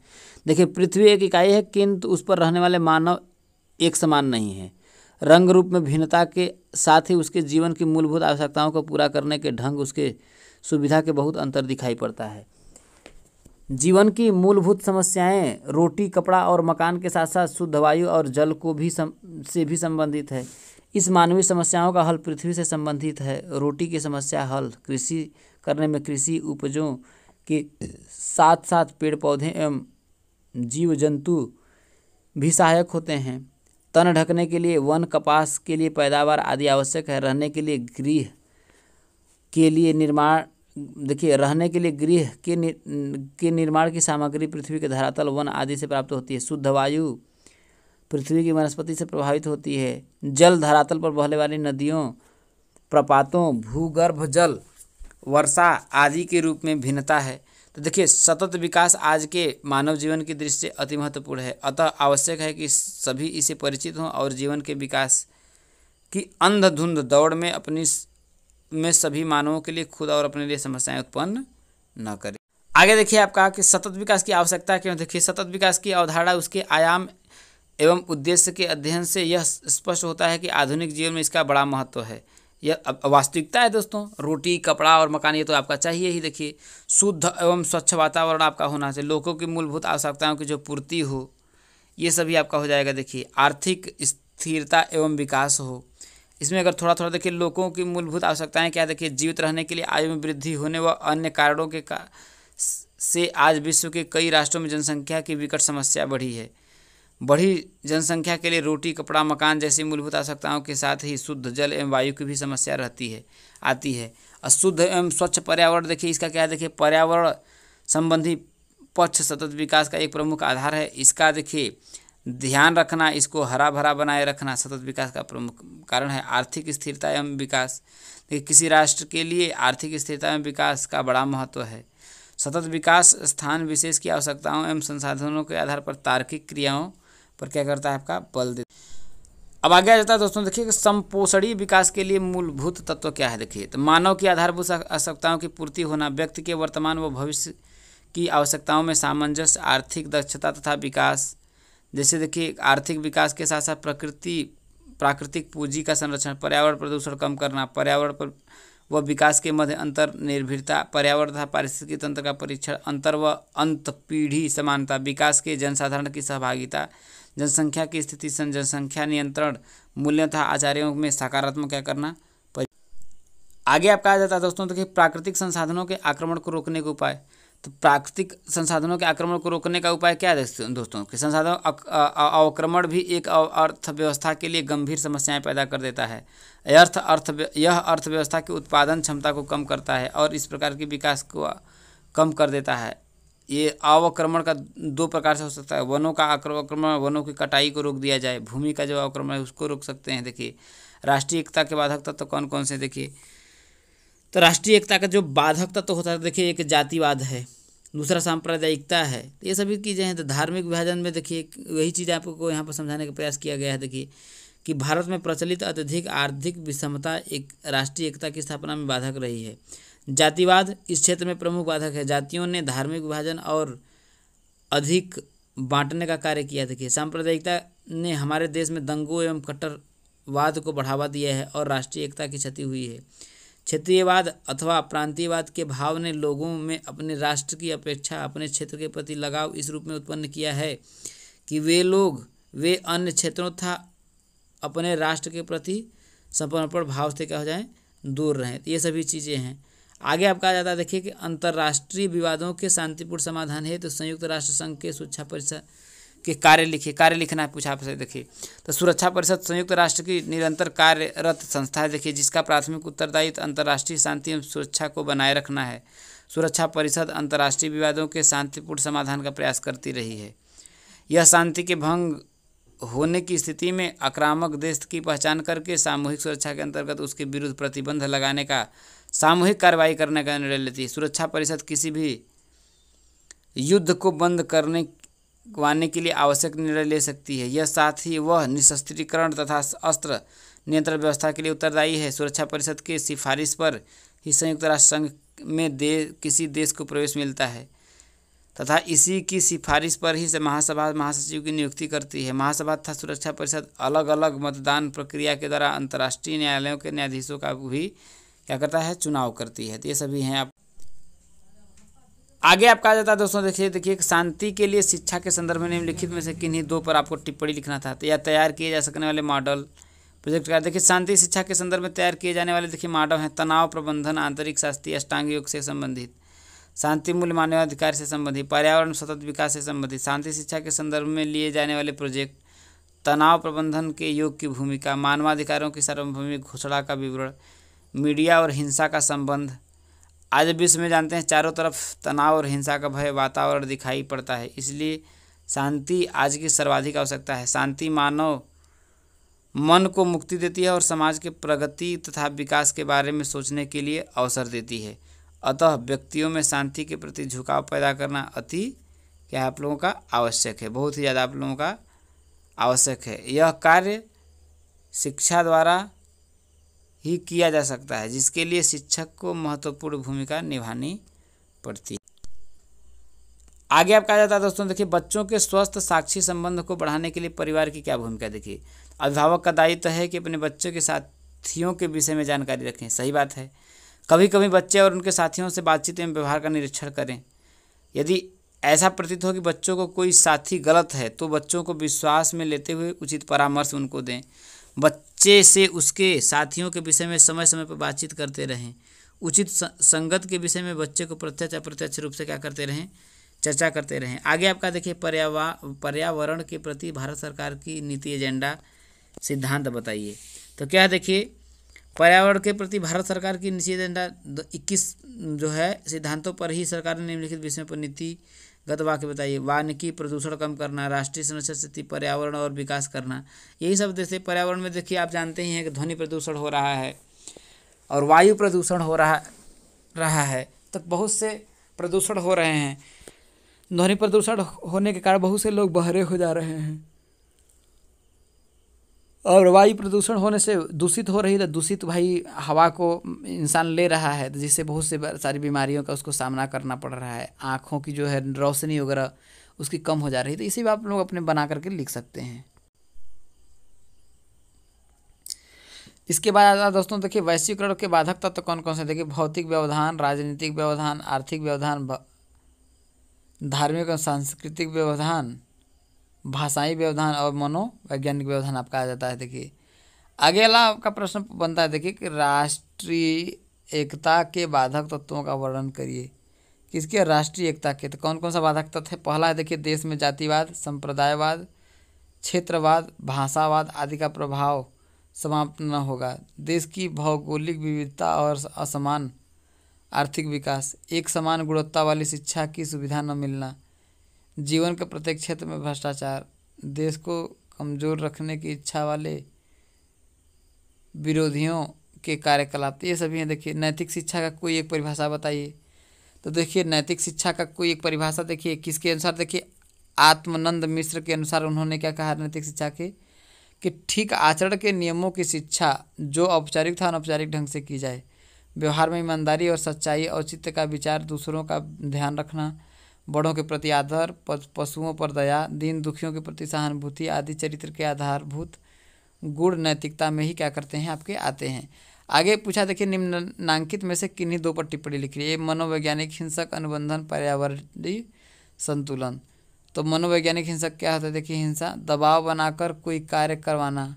देखिए पृथ्वी एक इकाई है किंतु उस पर रहने वाले मानव एक समान नहीं है रंग रूप में भिन्नता के साथ ही उसके जीवन की मूलभूत आवश्यकताओं को पूरा करने के ढंग उसके सुविधा के बहुत अंतर दिखाई पड़ता है जीवन की मूलभूत समस्याएं रोटी कपड़ा और मकान के साथ साथ शुद्ध वायु और जल को भी सम, से भी संबंधित है इस मानवीय समस्याओं का हल पृथ्वी से संबंधित है रोटी की समस्या हल कृषि करने में कृषि उपजों के साथ साथ पेड़ पौधे एवं जीव जंतु भी सहायक होते हैं तन ढकने के लिए वन कपास के लिए पैदावार आदि आवश्यक है रहने के लिए गृह के लिए निर्माण देखिए रहने के लिए गृह के नि, के निर्माण की सामग्री पृथ्वी के धरातल वन आदि से प्राप्त होती है शुद्ध वायु पृथ्वी की वनस्पति से प्रभावित होती है जल धरातल पर बहने वाली नदियों प्रपातों भूगर्भ जल वर्षा आदि के रूप में भिन्नता है तो देखिए सतत विकास आज के मानव जीवन की दृष्टि से अति महत्वपूर्ण है अतः आवश्यक है कि सभी इसे परिचित हों और जीवन के विकास की अंधधुंध दौड़ में अपनी में सभी मानवों के लिए खुद और अपने लिए समस्याएं उत्पन्न न करें आगे देखिए आपका कि सतत विकास की आवश्यकता क्यों देखिए सतत विकास की अवधारणा उसके आयाम एवं उद्देश्य के अध्ययन से यह स्पष्ट होता है कि आधुनिक जीवन में इसका बड़ा महत्व है यह वास्तविकता है दोस्तों रोटी कपड़ा और मकान ये तो आपका चाहिए ही देखिए शुद्ध एवं स्वच्छ वातावरण आपका होना चाहिए लोगों की मूलभूत आवश्यकताओं की जो पूर्ति हो ये सभी आपका हो जाएगा देखिए आर्थिक स्थिरता एवं विकास हो इसमें अगर थोड़ा थोड़ा देखिए लोगों की मूलभूत आवश्यकताएँ क्या देखिए जीवित रहने के लिए आयु में वृद्धि होने व अन्य कारणों के का से आज विश्व के कई राष्ट्रों में जनसंख्या की विकट समस्या बढ़ी है बढ़ी जनसंख्या के लिए रोटी कपड़ा मकान जैसी मूलभूत आवश्यकताओं के साथ ही शुद्ध जल एवं वायु की भी समस्या रहती है आती है अशुद्ध एवं स्वच्छ पर्यावरण देखिए इसका क्या है देखिए पर्यावरण संबंधी पक्ष सतत विकास का एक प्रमुख आधार है इसका देखिए ध्यान रखना इसको हरा भरा बनाए रखना सतत विकास का प्रमुख कारण है आर्थिक स्थिरता एवं विकास देखिए किसी राष्ट्र के लिए आर्थिक स्थिरता एवं विकास का बड़ा महत्व है सतत विकास स्थान विशेष की आवश्यकताओं एवं संसाधनों के आधार पर तार्किक क्रियाओं पर क्या करता है आपका बल दे अब आगे आ जाता है दोस्तों देखिए संपोषणी विकास के लिए मूलभूत तत्व क्या है देखिए तो मानव की आधारभूत आवश्यकताओं की पूर्ति होना व्यक्ति के वर्तमान व भविष्य की आवश्यकताओं में सामंजस्य आर्थिक दक्षता तथा विकास जैसे देखिए आर्थिक विकास के साथ साथ प्रकृति प्राकृतिक पूंजी का संरक्षण पर्यावरण प्रदूषण कम करना पर्यावरण पर व विकास के मध्य अंतर निर्भरता पर्यावरण तथा पारिस्थितिकी तंत्र का परीक्षण अंतर व अंत पीढ़ी समानता विकास के जनसाधारण की सहभागिता जनसंख्या की स्थिति जनसंख्या नियंत्रण मूल्य तथा आचार्यों में सकारात्मक क्या करना आगे आपका आ जाता है दोस्तों तो देखिए तो प्राकृतिक संसाधनों के आक्रमण को रोकने के उपाय तो प्राकृतिक संसाधनों के आक्रमण को रोकने का उपाय क्या है दोस्तों कि संसाधनों अवक्रमण भी एक अर्थव्यवस्था के लिए गंभीर समस्याएं पैदा कर देता है अर्थ अर्थ यह अर्थव्यवस्था की उत्पादन क्षमता को कम करता है और इस प्रकार के विकास को कम कर देता है ये अवक्रमण का दो प्रकार से हो सकता है वनों का अवक्रमण वनों की कटाई को रोक दिया जाए भूमि का जो अवक्रमण है उसको रोक सकते हैं देखिए राष्ट्रीय एकता के बाधक तत्व तो कौन कौन से देखिए तो राष्ट्रीय एकता का जो बाधक तत्व तो होता है देखिए एक जातिवाद है दूसरा सांप्रदायिकता है ये सभी चीज़ें हैं तो धार्मिक विभाजन में देखिए वही चीज़ आपको यहाँ पर समझाने का प्रयास किया गया है देखिए कि भारत में प्रचलित अत्यधिक आर्थिक विषमता एक राष्ट्रीय एकता की स्थापना में बाधक रही है जातिवाद इस क्षेत्र में प्रमुख बाधक है जातियों ने धार्मिक विभाजन और अधिक बांटने का कार्य किया देखिए सांप्रदायिकता ने हमारे देश में दंगों एवं कट्टरवाद को बढ़ावा दिया है और राष्ट्रीय एकता की क्षति हुई है क्षेत्रीयवाद अथवा प्रांतीयवाद के भाव ने लोगों में अपने राष्ट्र की अपेक्षा अपने क्षेत्र के प्रति लगाव इस रूप में उत्पन्न किया है कि वे लोग वे अन्य क्षेत्रों था अपने राष्ट्र के प्रति समर्पण भाव से क्या हो जाएं दूर रहें ये सभी चीज़ें हैं आगे आपका जाता है देखिए कि अंतर्राष्ट्रीय विवादों के शांतिपूर्ण समाधान है तो संयुक्त राष्ट्र संघ के सुरक्षा परिषद के कार्य लिखे कार्य लिखना पूछा आपसे देखिए तो सुरक्षा परिषद संयुक्त राष्ट्र की निरंतर कार्यरत संस्था है देखिए जिसका प्राथमिक उत्तरदायित्व अंतर्राष्ट्रीय शांति एवं सुरक्षा को बनाए रखना है सुरक्षा परिषद अंतर्राष्ट्रीय विवादों के शांतिपूर्ण समाधान का प्रयास करती रही है यह शांति के भंग होने की स्थिति में आक्रामक देश की पहचान करके सामूहिक सुरक्षा के अंतर्गत उसके विरुद्ध प्रतिबंध लगाने का सामूहिक कार्रवाई करने का निर्णय लेती है सुरक्षा परिषद किसी भी युद्ध को बंद करने वाने के लिए आवश्यक निर्णय ले सकती है यह साथ ही वह निशस्त्रीकरण तथा अस्त्र नियंत्रण व्यवस्था के लिए उत्तरदायी है सुरक्षा परिषद की सिफारिश पर ही संयुक्त राष्ट्र संघ में दे किसी देश को प्रवेश मिलता है तथा इसी की सिफारिश पर ही से महासभा महासचिव की नियुक्ति करती है महासभा तथा सुरक्षा परिषद अलग अलग मतदान प्रक्रिया के द्वारा अंतर्राष्ट्रीय न्यायालयों के न्यायाधीशों का भी क्या करता है चुनाव करती है तो ये सभी हैं आप आगे आपका आ जाता है दोस्तों देखिए देखिए शांति के लिए शिक्षा के संदर्भ में निम्नलिखित में से किन्हीं दो पर आपको टिप्पणी लिखना था तो या तैयार किए जा सकने वाले मॉडल प्रोजेक्ट का देखिए शांति शिक्षा के संदर्भ में तैयार किए जाने वाले देखिए मॉडल हैं तनाव प्रबंधन आंतरिक शास्त्री अष्टांग योग से संबंधित शांति मूल्य मानवाधिकार से संबंधित पर्यावरण सतत विकास से संबंधित शांति शिक्षा के संदर्भ में लिए जाने वाले प्रोजेक्ट तनाव प्रबंधन के योग की भूमिका मानवाधिकारों की सार्वभौमिक घोषणा का विवरण मीडिया और हिंसा का संबंध आज विश्व में जानते हैं चारों तरफ तनाव और हिंसा का भय वातावरण दिखाई पड़ता है इसलिए शांति आज की सर्वाधिक आवश्यकता है शांति मानव मन को मुक्ति देती है और समाज के प्रगति तथा विकास के बारे में सोचने के लिए अवसर देती है अतः व्यक्तियों में शांति के प्रति झुकाव पैदा करना अति क्या आप लोगों का आवश्यक है बहुत ही ज़्यादा आप लोगों का आवश्यक है यह कार्य शिक्षा द्वारा ही किया जा सकता है जिसके लिए शिक्षक को महत्वपूर्ण भूमिका निभानी पड़ती है आगे आप कहा जाता है दोस्तों देखिए बच्चों के स्वस्थ साक्षी संबंध को बढ़ाने के लिए परिवार की क्या भूमिका देखिए अभिभावक का दायित्व है कि अपने बच्चों के साथियों के विषय में जानकारी रखें सही बात है कभी कभी बच्चे और उनके साथियों से बातचीत में व्यवहार का निरीक्षण करें यदि ऐसा प्रतीत हो कि बच्चों को कोई साथी गलत है तो बच्चों को विश्वास में लेते हुए उचित परामर्श उनको दें बच्चे से उसके साथियों के विषय में समय समय पर बातचीत करते रहें उचित संगत के विषय में बच्चे को प्रत्यक्ष अप्रत्यक्ष रूप से क्या करते रहें चर्चा करते रहें आगे आपका देखिए पर्यावरण पर्यावरण के प्रति भारत सरकार की नीति एजेंडा सिद्धांत बताइए तो क्या देखिए पर्यावरण के प्रति भारत सरकार की नीति एजेंडा इक्कीस जो है सिद्धांतों पर ही सरकार ने निम्नलिखित विषय पर नीति गत वाक्य बताइए वानिकी प्रदूषण कम करना राष्ट्रीय संरक्षण स्थिति पर्यावरण और विकास करना यही सब जैसे पर्यावरण में देखिए आप जानते ही हैं कि ध्वनि प्रदूषण हो रहा है और वायु प्रदूषण हो रहा रहा है तो बहुत से प्रदूषण हो रहे हैं ध्वनि प्रदूषण होने के कारण बहुत से लोग बहरे हो जा रहे हैं और वायु प्रदूषण होने से दूषित हो रही तो दूषित भाई हवा को इंसान ले रहा है तो जिससे बहुत से सारी बीमारियों का उसको सामना करना पड़ रहा है आँखों की जो है रोशनी वगैरह उसकी कम हो जा रही है तो इसी भी आप लोग अपने बना करके लिख सकते हैं इसके बाद दोस्तों देखिए वैश्वीकरण के बाधक तत्व तो कौन कौन से देखिए भौतिक व्यवधान राजनीतिक व्यवधान आर्थिक व्यवधान धार्मिक और सांस्कृतिक व्यवधान भाषाई व्यवधान और मनोवैज्ञानिक व्यवधान आपका आ जाता है देखिए अगला आपका प्रश्न बनता है देखिए कि राष्ट्रीय एकता के बाधक तत्वों का वर्णन करिए किसके राष्ट्रीय एकता के तो कौन कौन सा बाधक तत्व है पहला है देखिए देश में जातिवाद संप्रदायवाद क्षेत्रवाद भाषावाद आदि का प्रभाव समाप्त न होगा देश की भौगोलिक विविधता और असमान आर्थिक विकास एक समान गुणवत्ता वाली शिक्षा की सुविधा न मिलना जीवन के प्रत्येक क्षेत्र में भ्रष्टाचार देश को कमज़ोर रखने की इच्छा वाले विरोधियों के कार्यकलाप ये सभी हैं देखिए नैतिक शिक्षा का कोई एक परिभाषा बताइए तो देखिए नैतिक शिक्षा का कोई एक परिभाषा देखिए किसके अनुसार देखिए आत्मनंद मिश्र के अनुसार उन्होंने क्या कहा नैतिक शिक्षा के कि ठीक आचरण के नियमों की शिक्षा जो औपचारिक था अनौपचारिक ढंग से की जाए व्यवहार में ईमानदारी और सच्चाई औचित्य का विचार दूसरों का ध्यान रखना बड़ों के प्रति आदर पशुओं पर दया दीन दुखियों के प्रति सहानुभूति आदि चरित्र के आधारभूत गुण नैतिकता में ही क्या करते हैं आपके आते हैं आगे पूछा देखिए निम्नांकित में से किन्हीं दो पर टिप्पणी लिख रही है मनोवैज्ञानिक हिंसक अनुबंधन पर्यावरणीय संतुलन तो मनोवैज्ञानिक हिंसक क्या होता है देखिए हिंसा दबाव बनाकर कोई कार्य करवाना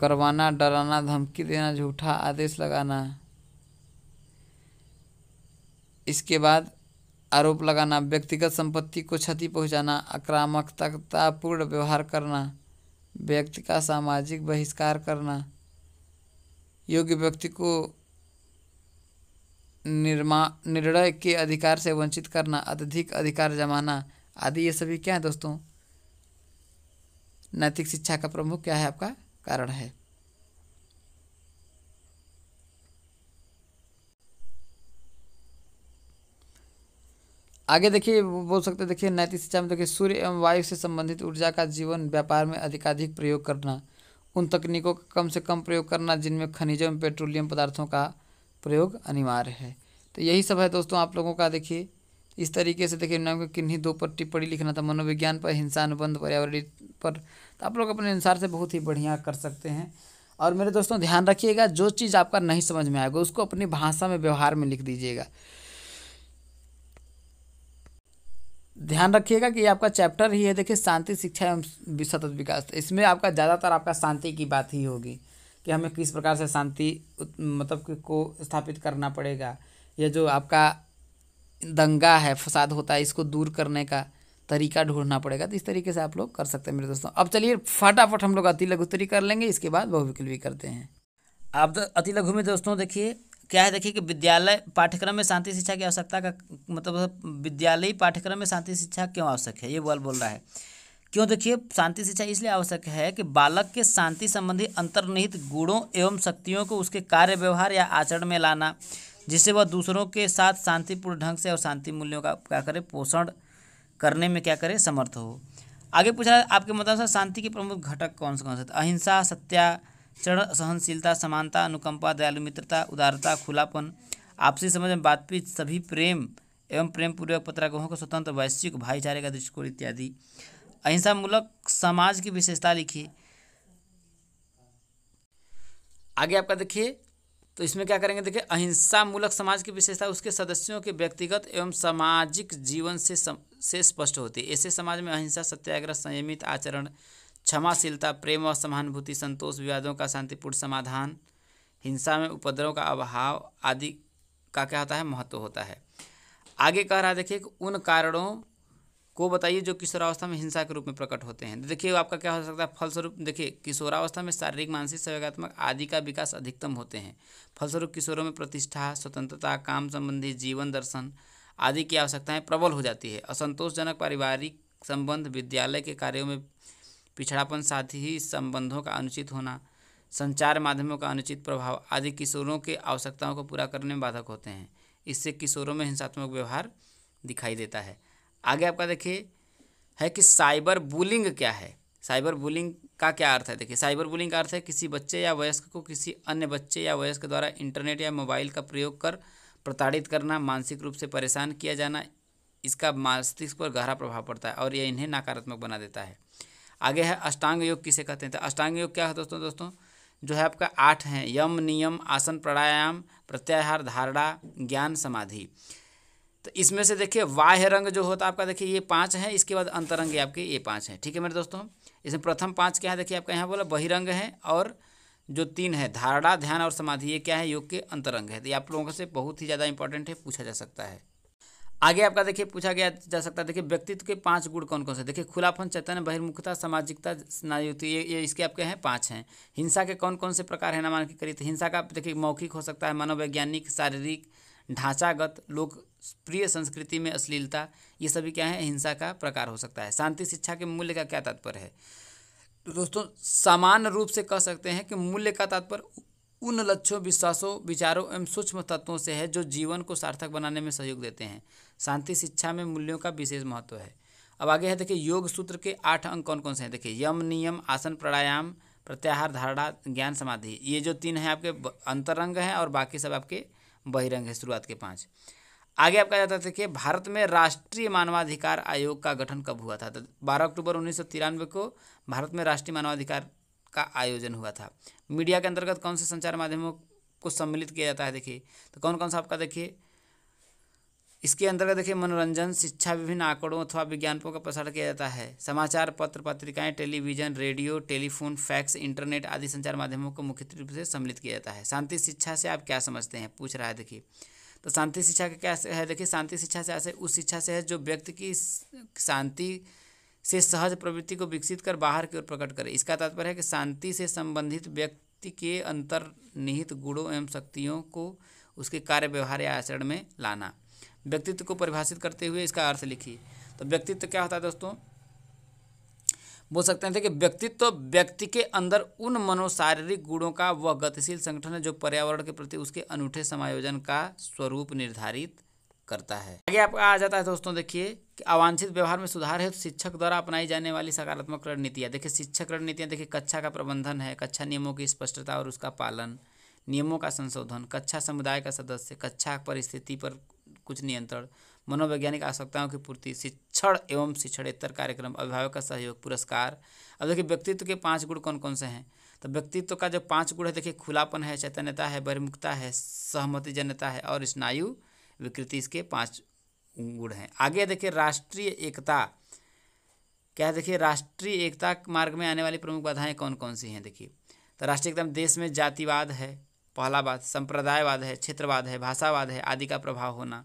करवाना डराना धमकी देना झूठा आदेश लगाना इसके बाद आरोप लगाना व्यक्तिगत संपत्ति को क्षति पहुंचाना आक्रामकतापूर्ण व्यवहार करना व्यक्ति का सामाजिक बहिष्कार करना योग्य व्यक्ति को निर्मा निर्णय के अधिकार से वंचित करना अत्यधिक अधिकार जमाना आदि ये सभी क्या है दोस्तों नैतिक शिक्षा का प्रमुख क्या है आपका कारण है आगे देखिए बोल सकते देखिए नैतिक शिक्षा में देखिए सूर्य एवं वायु से संबंधित ऊर्जा का जीवन व्यापार में अधिकाधिक प्रयोग करना उन तकनीकों का कम से कम प्रयोग करना जिनमें खनिजों एवं पेट्रोलियम पदार्थों का प्रयोग अनिवार्य है तो यही सब है दोस्तों आप लोगों का देखिए इस तरीके से देखिए इन्होंने किन्हीं दो पर टिप्पणी लिखना था मनोविज्ञान पर हिंसा अनुबंध पर्यावरण पर तो आप लोग अपने अनुसार से बहुत ही बढ़िया कर सकते हैं और मेरे दोस्तों ध्यान रखिएगा जो चीज़ आपका नहीं समझ में आएगा उसको अपनी भाषा में व्यवहार में लिख दीजिएगा ध्यान रखिएगा कि आपका चैप्टर ही है देखिए शांति शिक्षा एवं सतत विकास तो इसमें आपका ज़्यादातर आपका शांति की बात ही होगी कि हमें किस प्रकार से शांति मतलब को स्थापित करना पड़ेगा या जो आपका दंगा है फसाद होता है इसको दूर करने का तरीका ढूंढना पड़ेगा तो इस तरीके से आप लोग कर सकते हैं मेरे दोस्तों अब चलिए फटाफट हम लोग अति लघु उत्तरी कर लेंगे इसके बाद बहुविकल भी करते हैं आप तो अति लघु में दोस्तों देखिए क्या है देखिए कि विद्यालय पाठ्यक्रम में शांति शिक्षा की आवश्यकता का मतलब विद्यालयी पाठ्यक्रम में शांति शिक्षा क्यों आवश्यक है ये बल बोल रहा है क्यों देखिए शांति शिक्षा इसलिए आवश्यक है कि बालक के शांति संबंधी अंतर्निहित गुणों एवं शक्तियों को उसके कार्य व्यवहार या आचरण में लाना जिससे वह दूसरों के साथ शांतिपूर्ण ढंग से और शांति मूल्यों का क्या करे पोषण करने में क्या करे समर्थ हो आगे पूछा आपके मतलब शांति के प्रमुख घटक कौन से कौन से अहिंसा सत्या चरण सहनशीलता समानता अनुकंपा दयालु मित्रता उदारता खुलापन आपसी समझ में बातचीत सभी प्रेम एवं प्रेम पूर्वक पत्राग्रहों को स्वतंत्र वैश्विक भाईचारे का दृष्टिकोण इत्यादि अहिंसा मूलक समाज की विशेषता लिखिए आगे आपका देखिए तो इसमें क्या करेंगे देखिए अहिंसा मूलक समाज की विशेषता उसके सदस्यों के व्यक्तिगत एवं सामाजिक जीवन से सम, से स्पष्ट होती है ऐसे समाज में अहिंसा सत्याग्रह संयमित आचरण क्षमाशीलता प्रेम और समानुभूति संतोष विवादों का शांतिपूर्ण समाधान हिंसा में उपद्रव का अभाव आदि का क्या होता है महत्व होता है आगे कह रहा है देखिए उन कारणों को बताइए जो किशोरावस्था में हिंसा के रूप में प्रकट होते हैं देखिए आपका क्या हो सकता है फलस्वरूप देखिए किशोरावस्था में शारीरिक मानसिक सहयोगात्मक आदि का विकास अधिकतम होते हैं फलस्वरूप किशोरों में प्रतिष्ठा स्वतंत्रता काम संबंधी जीवन दर्शन आदि की आवश्यकताएँ प्रबल हो जाती है असंतोषजनक पारिवारिक संबंध विद्यालय के कार्यों में पिछड़ापन साथ ही संबंधों का अनुचित होना संचार माध्यमों का अनुचित प्रभाव आदि किशोरों के आवश्यकताओं को पूरा करने में बाधक होते हैं इससे किशोरों में हिंसात्मक व्यवहार दिखाई देता है आगे आपका देखिए है कि साइबर बुलिंग क्या है साइबर बुलिंग का क्या अर्थ है देखिए साइबर बुलिंग का अर्थ है किसी बच्चे या वयस्क को किसी अन्य बच्चे या वयस्क द्वारा इंटरनेट या मोबाइल का प्रयोग कर प्रताड़ित करना मानसिक रूप से परेशान किया जाना इसका मस्तिष्क पर गहरा प्रभाव पड़ता है और यह इन्हें नकारात्मक बना देता है आगे है अष्टांग योग किसे कहते हैं तो अष्टांग योग क्या है दोस्तों दोस्तों जो है आपका आठ हैं यम नियम आसन प्राणायाम प्रत्याहार धारणा ज्ञान समाधि तो इसमें से देखिए बाह्य रंग जो होता है आपका देखिए ये पाँच है इसके बाद अंतरंग आपके ये पाँच है ठीक है मेरे दोस्तों इसमें प्रथम पाँच क्या है देखिए आपका यहाँ बोला बहिरंग है और जो तीन है धारणा ध्यान और समाधि ये क्या है योग के अंतरंग है तो ये आप लोगों से बहुत ही ज़्यादा इंपॉर्टेंट है पूछा जा सकता है आगे आपका देखिए पूछा गया जा सकता है देखिए व्यक्तित्व के पांच गुण कौन कौन से देखिए खुलापन चैतन्य बहिर्मुखता सामाजिकता स्नायुति तो ये ये इसके आपके हैं पांच हैं हिंसा के कौन कौन से प्रकार हैं नामांकित करिए तो हिंसा का देखिए मौखिक हो सकता है मनोवैज्ञानिक शारीरिक ढांचागत लोक प्रिय संस्कृति में अश्लीलता ये सभी क्या है हिंसा का प्रकार हो सकता है शांति शिक्षा के मूल्य का क्या तात्पर्य है तो दोस्तों सामान्य रूप से कह सकते हैं कि मूल्य का तात्पर्य उन लक्ष्यों विश्वासों विचारों एवं सूक्ष्म तत्वों से है जो जीवन को सार्थक बनाने में सहयोग देते हैं शांति शिक्षा में मूल्यों का विशेष महत्व है अब आगे है देखिए योग सूत्र के आठ अंक कौन कौन से हैं देखिए यम नियम आसन प्राणायाम प्रत्याहार धारणा ज्ञान समाधि ये जो तीन हैं आपके अंतरंग हैं और बाकी सब आपके बहिरंग हैं शुरुआत के पाँच आगे आपका जाता है देखिए भारत में राष्ट्रीय मानवाधिकार आयोग का गठन कब हुआ था तो बारह अक्टूबर उन्नीस को भारत में राष्ट्रीय मानवाधिकार का आयोजन हुआ था मीडिया के अंतर्गत कौन से संचार माध्यमों को सम्मिलित किया जाता है देखिए तो कौन कौन सा आपका देखिए इसके अंतर्गत देखिए मनोरंजन शिक्षा विभिन्न आंकड़ों अथवा विज्ञापनों का प्रसारण किया जाता है समाचार पत्र पत्रिकाएं television radio telephone fax internet आदि संचार माध्यमों को मुख्य रूप से सम्मिलित किया जाता है शांति शिक्षा से आप क्या समझते हैं पूछ रहा है देखिए तो शांति शिक्षा का क्या है देखिए शांति शिक्षा से ऐसे उस शिक्षा से है जो व्यक्ति की शांति से सहज प्रवृत्ति को विकसित कर बाहर की ओर प्रकट करें इसका तात्पर्य है कि शांति से संबंधित व्यक्ति के अंतर्निहित गुणों एवं शक्तियों को उसके कार्य व्यवहार या आचरण में लाना व्यक्तित्व को परिभाषित करते हुए इसका अर्थ लिखिए तो व्यक्तित्व क्या होता है दोस्तों बोल सकते हैं कि व्यक्तित्व व्यक्ति के अंदर उन मनोशारीरिक गुणों का वह गतिशील संगठन है जो पर्यावरण के प्रति उसके अनूठे समायोजन का स्वरूप निर्धारित करता है आगे आपका आ जाता है दोस्तों देखिए कि अवांछित व्यवहार में सुधार है तो शिक्षक द्वारा अपनाई जाने वाली सकारात्मक रणनीतियाँ देखिए शिक्षक रणनीतियाँ देखिए कक्षा का प्रबंधन है कक्षा नियमों की स्पष्टता और उसका पालन नियमों का संशोधन कक्षा समुदाय का सदस्य कक्षा परिस्थिति पर कुछ नियंत्रण मनोवैज्ञानिक आवश्यकताओं की पूर्ति शिक्षण एवं शिक्षणेतर कार्यक्रम अभिभावक का सहयोग पुरस्कार अब देखिए व्यक्तित्व के पांच गुण कौन कौन से हैं तो व्यक्तित्व का जो पांच गुण है देखिए खुलापन है चैतन्यता है बहिर्मुखता है सहमति जनता है और स्नायु विकृति इसके पाँच गुण हैं आगे देखिए राष्ट्रीय एकता क्या देखिए राष्ट्रीय एकता मार्ग में आने वाली प्रमुख बाधाएं कौन कौन सी हैं देखिए तो राष्ट्रीय एकता देश में जातिवाद है पहला बात संप्रदायवाद है क्षेत्रवाद है भाषावाद है आदि का प्रभाव होना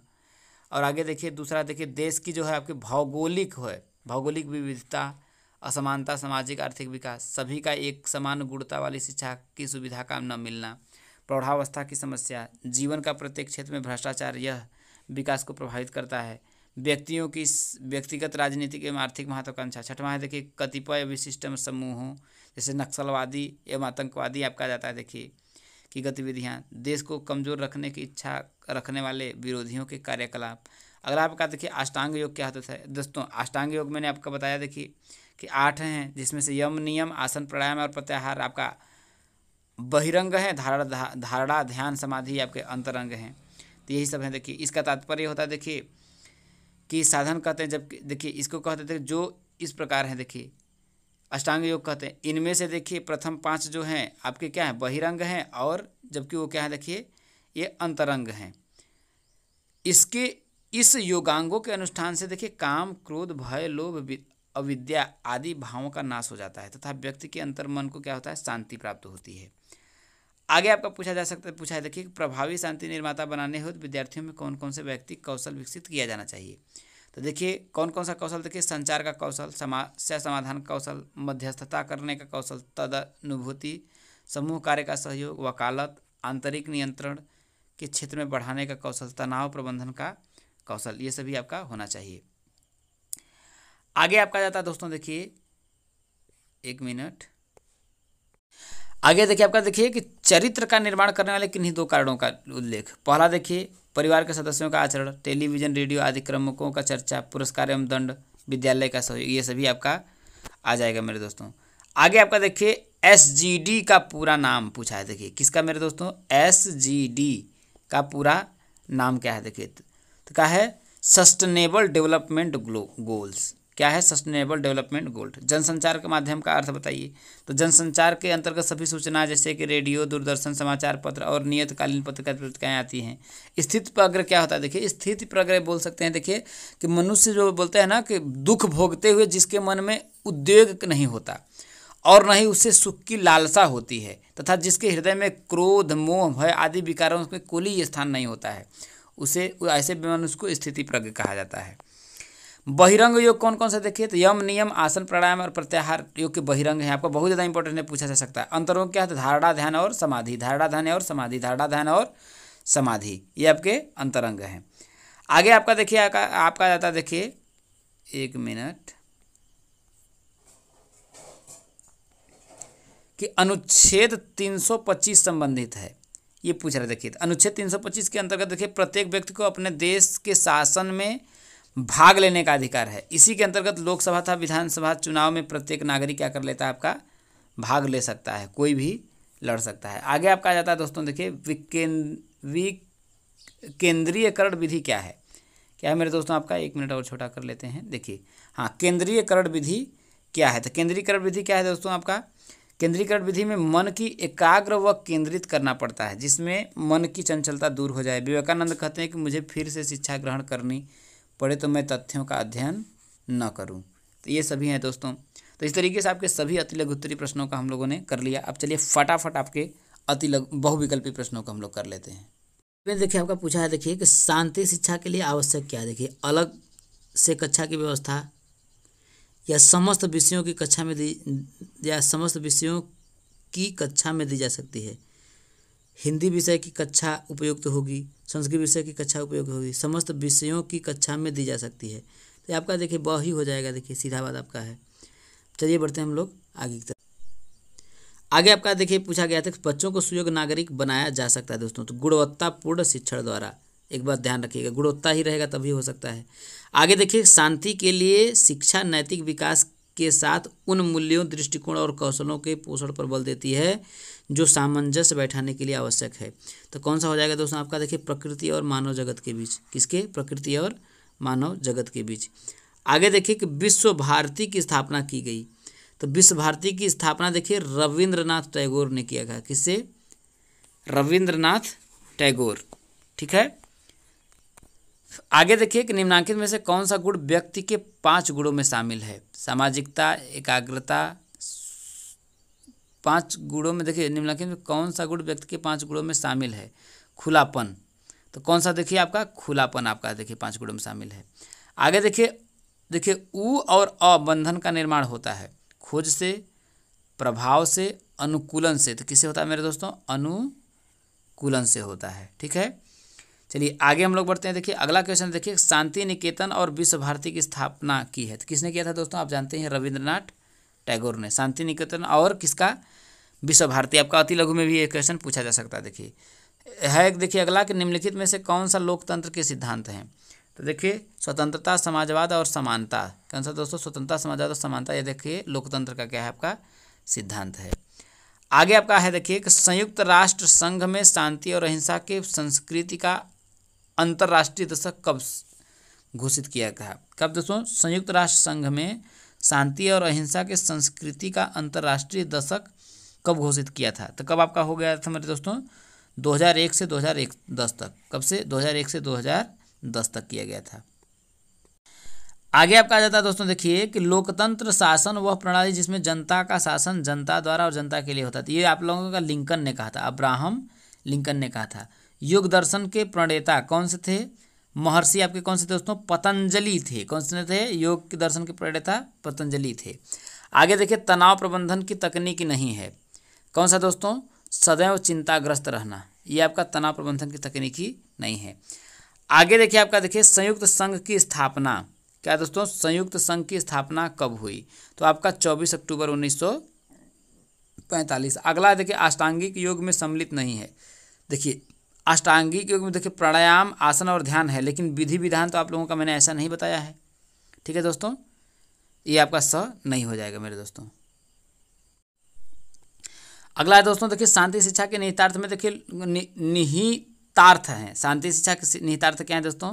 और आगे देखिए दूसरा देखिए देश की जो है आपकी भौगोलिक है भौगोलिक विविधता असमानता सामाजिक आर्थिक विकास सभी का एक समान गुणता वाली शिक्षा की सुविधा का न मिलना प्रौढ़ावस्था की समस्या जीवन का प्रत्येक क्षेत्र में भ्रष्टाचार यह विकास को प्रभावित करता है व्यक्तियों की व्यक्तिगत राजनीतिक एवं आर्थिक महत्वाकांक्षा छठ है देखिए कतिपय विशिष्ट समूहों जैसे नक्सलवादी एवं आतंकवादी आपका जाता है देखिए की गतिविधियाँ देश को कमजोर रखने की इच्छा रखने वाले विरोधियों के कार्यकलाप आप आपका देखिए अष्टांग योग क्या होता है दोस्तों अष्टांग योग मैंने आपको बताया देखिए कि आठ हैं जिसमें से यम नियम आसन प्राणायाम और प्रत्याहार आपका बहिरंग हैं धारणा धारणा ध्यान समाधि आपके अंतरंग हैं तो यही सब हैं देखिए इसका तात्पर्य होता है देखिए कि साधन कहते हैं जब देखिए इसको कहते हैं जो इस प्रकार हैं देखिए अष्टांग योग कहते हैं इनमें से देखिए प्रथम पांच जो हैं आपके क्या हैं बहिरंग हैं और जबकि वो क्या है देखिए ये अंतरंग हैं इसके इस योगांगों के अनुष्ठान से देखिए काम क्रोध भय लोभ अविद्या आदि भावों का नाश हो जाता है तथा तो व्यक्ति के अंतर्मन को क्या होता है शांति प्राप्त होती है आगे आपका पूछा जा सकता है पूछा है देखिए प्रभावी शांति निर्माता बनाने तो विद्यार्थियों में कौन कौन से व्यक्ति कौशल विकसित किया जाना चाहिए तो देखिए कौन कौन सा कौशल देखिए संचार का कौशल समस्या समाधान कौशल मध्यस्थता करने का कौशल तद अनुभूति समूह कार्य का सहयोग वकालत आंतरिक नियंत्रण के क्षेत्र में बढ़ाने का कौशल तनाव प्रबंधन का कौशल ये सभी आपका होना चाहिए आगे आपका जाता है दोस्तों देखिए एक मिनट आगे देखिए आपका देखिए कि चरित्र का निर्माण करने वाले किन्हीं दो कारणों का उल्लेख पहला देखिए परिवार के सदस्यों का आचरण टेलीविजन रेडियो आदि क्रमकों का चर्चा पुरस्कार एवं दंड विद्यालय का सहयोग ये सभी आपका आ जाएगा मेरे दोस्तों आगे आपका देखिए एस का पूरा नाम पूछा है देखिए किसका मेरे दोस्तों एस का पूरा नाम क्या है देखिए तो क्या है सस्टेनेबल डेवलपमेंट गोल्स क्या है सस्टेनेबल डेवलपमेंट गोल्ड जनसंचार के माध्यम का अर्थ बताइए तो जनसंचार के अंतर्गत सभी सूचना जैसे कि रेडियो दूरदर्शन समाचार पत्र और नियतकालीन पत्रकार पत्रिकाएँ आती हैं स्थिति प्रग्रह क्या होता है देखिए स्थिति प्रग्रह बोल सकते हैं देखिए कि मनुष्य जो बोलते हैं ना कि दुख भोगते हुए जिसके मन में उद्योग नहीं होता और न ही उससे सुख की लालसा होती है तथा जिसके हृदय में क्रोध मोह भय आदि विकारों में कोई स्थान नहीं होता है उसे ऐसे मनुष्य को स्थिति प्रज्ञ कहा जाता है बहिरंग योग कौन कौन सा देखिए तो यम नियम आसन प्राणायाम और प्रत्याहार योग के बहिरंग है आपका बहुत ज़्यादा इंपॉर्टेंट है पूछा जा सकता है अंतरोग क्या है तो धारणा ध्यान और समाधि धारणा ध्यान और समाधि धारणा ध्यान और समाधि ये आपके अंतरंग हैं आगे आपका देखिए आपका जाता देखिए एक मिनट कि अनुच्छेद 325 संबंधित है ये पूछ रहे देखिए अनुच्छेद 325 के अंतर्गत देखिए प्रत्येक व्यक्ति को अपने देश के शासन में भाग लेने का अधिकार है इसी के अंतर्गत लोकसभा तथा विधानसभा चुनाव में प्रत्येक नागरिक क्या कर लेता है आपका भाग ले सकता है कोई भी लड़ सकता है आगे आपका आ जाता है दोस्तों देखिए केंद्रीयकरण विधि क्या है क्या है मेरे दोस्तों आपका एक मिनट और छोटा कर लेते हैं देखिए हाँ केंद्रीयकरण विधि क्या है तो केंद्रीयकरण विधि क्या है दोस्तों आपका केंद्रीकरण विधि में मन की एकाग्र व केंद्रित करना पड़ता है जिसमें मन की चंचलता दूर हो जाए विवेकानंद कहते हैं कि मुझे फिर से शिक्षा ग्रहण करनी पढ़े तो मैं तथ्यों का अध्ययन न करूँ तो ये सभी हैं दोस्तों तो इस तरीके से आपके सभी अति लघुत्तरी प्रश्नों का हम लोगों ने कर लिया अब चलिए फटाफट आपके अति लघु बहुविकल्पी प्रश्नों को हम लोग कर लेते हैं फिर देखिए आपका पूछा है देखिए कि शांति शिक्षा के लिए आवश्यक क्या है देखिए अलग से कक्षा की व्यवस्था या समस्त विषयों की कक्षा में दी या समस्त विषयों की कक्षा में दी जा सकती है हिंदी विषय की कक्षा उपयुक्त होगी संस्कृत विषय की कक्षा उपयोग होगी समस्त विषयों की कक्षा में दी जा सकती है तो आपका देखिए ब ही हो जाएगा देखिए सीधा बात आपका है चलिए बढ़ते हैं हम लोग आगे की तरफ आगे आपका देखिए पूछा गया था बच्चों को सुयोग नागरिक बनाया जा सकता है दोस्तों तो गुणवत्तापूर्ण शिक्षण द्वारा एक बार ध्यान रखिएगा गुणवत्ता ही रहेगा तभी हो सकता है आगे देखिए शांति के लिए शिक्षा नैतिक विकास के साथ उन मूल्यों दृष्टिकोण और कौशलों के पोषण पर बल देती है जो सामंजस्य बैठाने के लिए आवश्यक है तो कौन सा हो जाएगा दोस्तों आपका देखिए प्रकृति और मानव जगत के बीच किसके प्रकृति और मानव जगत के बीच आगे देखिए कि विश्व भारती की स्थापना की गई तो विश्व भारती की स्थापना देखिए रविंद्रनाथ टैगोर ने किया था किससे रविंद्रनाथ टैगोर ठीक है आगे देखिए कि निम्नांकित में से कौन सा गुण व्यक्ति के पांच गुणों में शामिल है सामाजिकता एकाग्रता पांच गुणों में देखिए निम्नलिखित में कौन सा गुण व्यक्ति के पांच गुणों में शामिल है खुलापन तो कौन सा देखिए आपका खुलापन आपका देखिए पांच गुणों में शामिल है आगे देखिए देखिए उ और अ बंधन का निर्माण होता है खोज से प्रभाव से अनुकूलन से तो किससे होता है मेरे दोस्तों अनुकूलन से होता है ठीक है चलिए आगे हम लोग बढ़ते हैं देखिए अगला क्वेश्चन देखिए शांति निकेतन और विश्व भारती की स्थापना की है तो किसने किया था दोस्तों आप जानते हैं रविंद्रनाथ टैगोर ने शांति निकेतन और किसका विश्व भारती आपका अति लघु में भी ये क्वेश्चन पूछा जा सकता है देखिए है देखिए अगला कि निम्नलिखित में से कौन सा लोकतंत्र के सिद्धांत हैं तो देखिए स्वतंत्रता समाजवाद और समानता कौन सा दोस्तों स्वतंत्रता समाजवाद और समानता ये देखिए लोकतंत्र का क्या है आपका सिद्धांत है आगे आपका है देखिए कि संयुक्त राष्ट्र संघ में शांति और अहिंसा के संस्कृति का अंतर्राष्ट्रीय दशक कब घोषित किया गया कब दोस्तों संयुक्त राष्ट्र संघ में शांति और अहिंसा के संस्कृति का अंतर्राष्ट्रीय दशक कब घोषित किया था तो कब आपका हो गया था मेरे दोस्तों 2001 से 2010 तक कब से 2001 से 2010 तक किया गया था आगे आपका आ जाता है दोस्तों देखिए कि लोकतंत्र शासन वह प्रणाली जिसमें जनता का शासन जनता द्वारा और जनता के लिए होता था ये आप लोगों का लिंकन ने कहा था अब्राहम लिंकन ने कहा था योग दर्शन के प्रणेता कौन से थे महर्षि आपके कौन से थे दोस्तों पतंजलि थे कौन से थे योग के दर्शन के प्रणेता पतंजलि थे आगे देखिए तनाव प्रबंधन की तकनीक नहीं है कौन सा दोस्तों सदैव चिंताग्रस्त रहना ये आपका तनाव प्रबंधन की तकनीकी नहीं है आगे देखिए आपका देखिए संयुक्त संघ की स्थापना क्या दोस्तों संयुक्त संघ की स्थापना कब हुई तो आपका 24 अक्टूबर 1945 अगला देखिए अष्टांगिक योग में सम्मिलित नहीं है देखिए अष्टांगिक योग में देखिए प्राणायाम आसन और ध्यान है लेकिन विधि विधान तो आप लोगों का मैंने ऐसा नहीं बताया है ठीक है दोस्तों ये आपका स नहीं हो जाएगा मेरे दोस्तों अगला है दोस्तों देखिए शांति शिक्षा के निहितार्थ में देखिए नि, निहितार्थ हैं शांति शिक्षा के निहितार्थ क्या है दोस्तों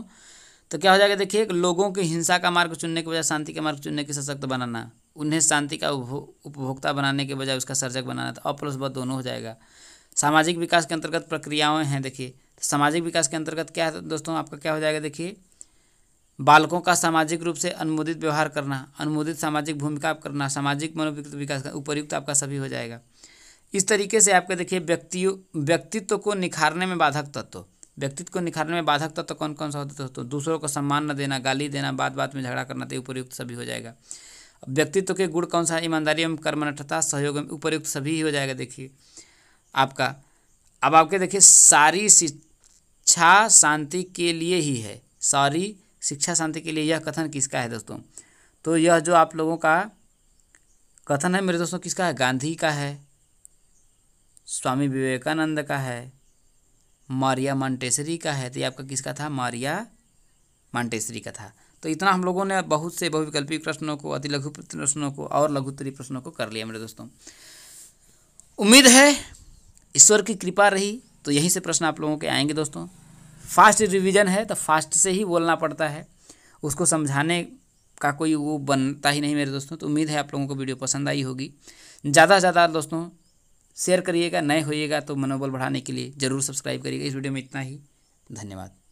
तो क्या हो जाएगा देखिए लोगों की हिंसा का मार्ग चुनने के बजाय शांति का मार्ग चुनने की सशक्त बनाना उन्हें शांति का उपभोक्ता बनाने के बजाय उसका सर्जक बनाना तो अप्लस बद दोनों हो जाएगा सामाजिक विकास के अंतर्गत प्रक्रियाएं हैं देखिए तो सामाजिक विकास के अंतर्गत क्या है दोस्तों आपका क्या हो जाएगा देखिए बालकों का सामाजिक रूप से अनुमोदित व्यवहार करना अनुमोदित सामाजिक भूमिका करना सामाजिक मनोविक विकास का उपयुक्त आपका सभी हो जाएगा इस तरीके से आपके देखिए व्यक्तियों व्यक्तित्व को निखारने में बाधक तत्व व्यक्तित्व को निखारने में बाधक तत्व कौन कौन सा होता है तो दूसरों को सम्मान न देना गाली देना बात बात में झगड़ा करना तो उपयुक्त सभी हो जाएगा व्यक्तित्व के गुण कौन सा ईमानदारी एवं कर्मनिष्ठता सहयोग में उपयुक्त सभी हो जाएगा देखिए आपका अब आपके देखिए सारी शिक्षा शांति के लिए ही है सारी शिक्षा शांति के लिए यह कथन किसका है दोस्तों तो यह जो आप लोगों का कथन है मेरे दोस्तों किसका है गांधी का है स्वामी विवेकानंद का है मारिया मांटेसरी का है तो ये आपका किसका था मारिया मांटेसरी का था तो इतना हम लोगों ने बहुत से बहुविकल्पी प्रश्नों को अति लघु प्रश्नों को और लघुतरी प्रश्नों को कर लिया मेरे दोस्तों उम्मीद है ईश्वर की कृपा रही तो यहीं से प्रश्न आप लोगों के आएंगे दोस्तों फास्ट रिवीजन है तो फास्ट से ही बोलना पड़ता है उसको समझाने का कोई वो बनता ही नहीं मेरे दोस्तों तो उम्मीद है आप लोगों को वीडियो पसंद आई होगी ज़्यादा से ज़्यादा दोस्तों शेयर करिएगा नए होइएगा तो मनोबल बढ़ाने के लिए ज़रूर सब्सक्राइब करिएगा इस वीडियो में इतना ही धन्यवाद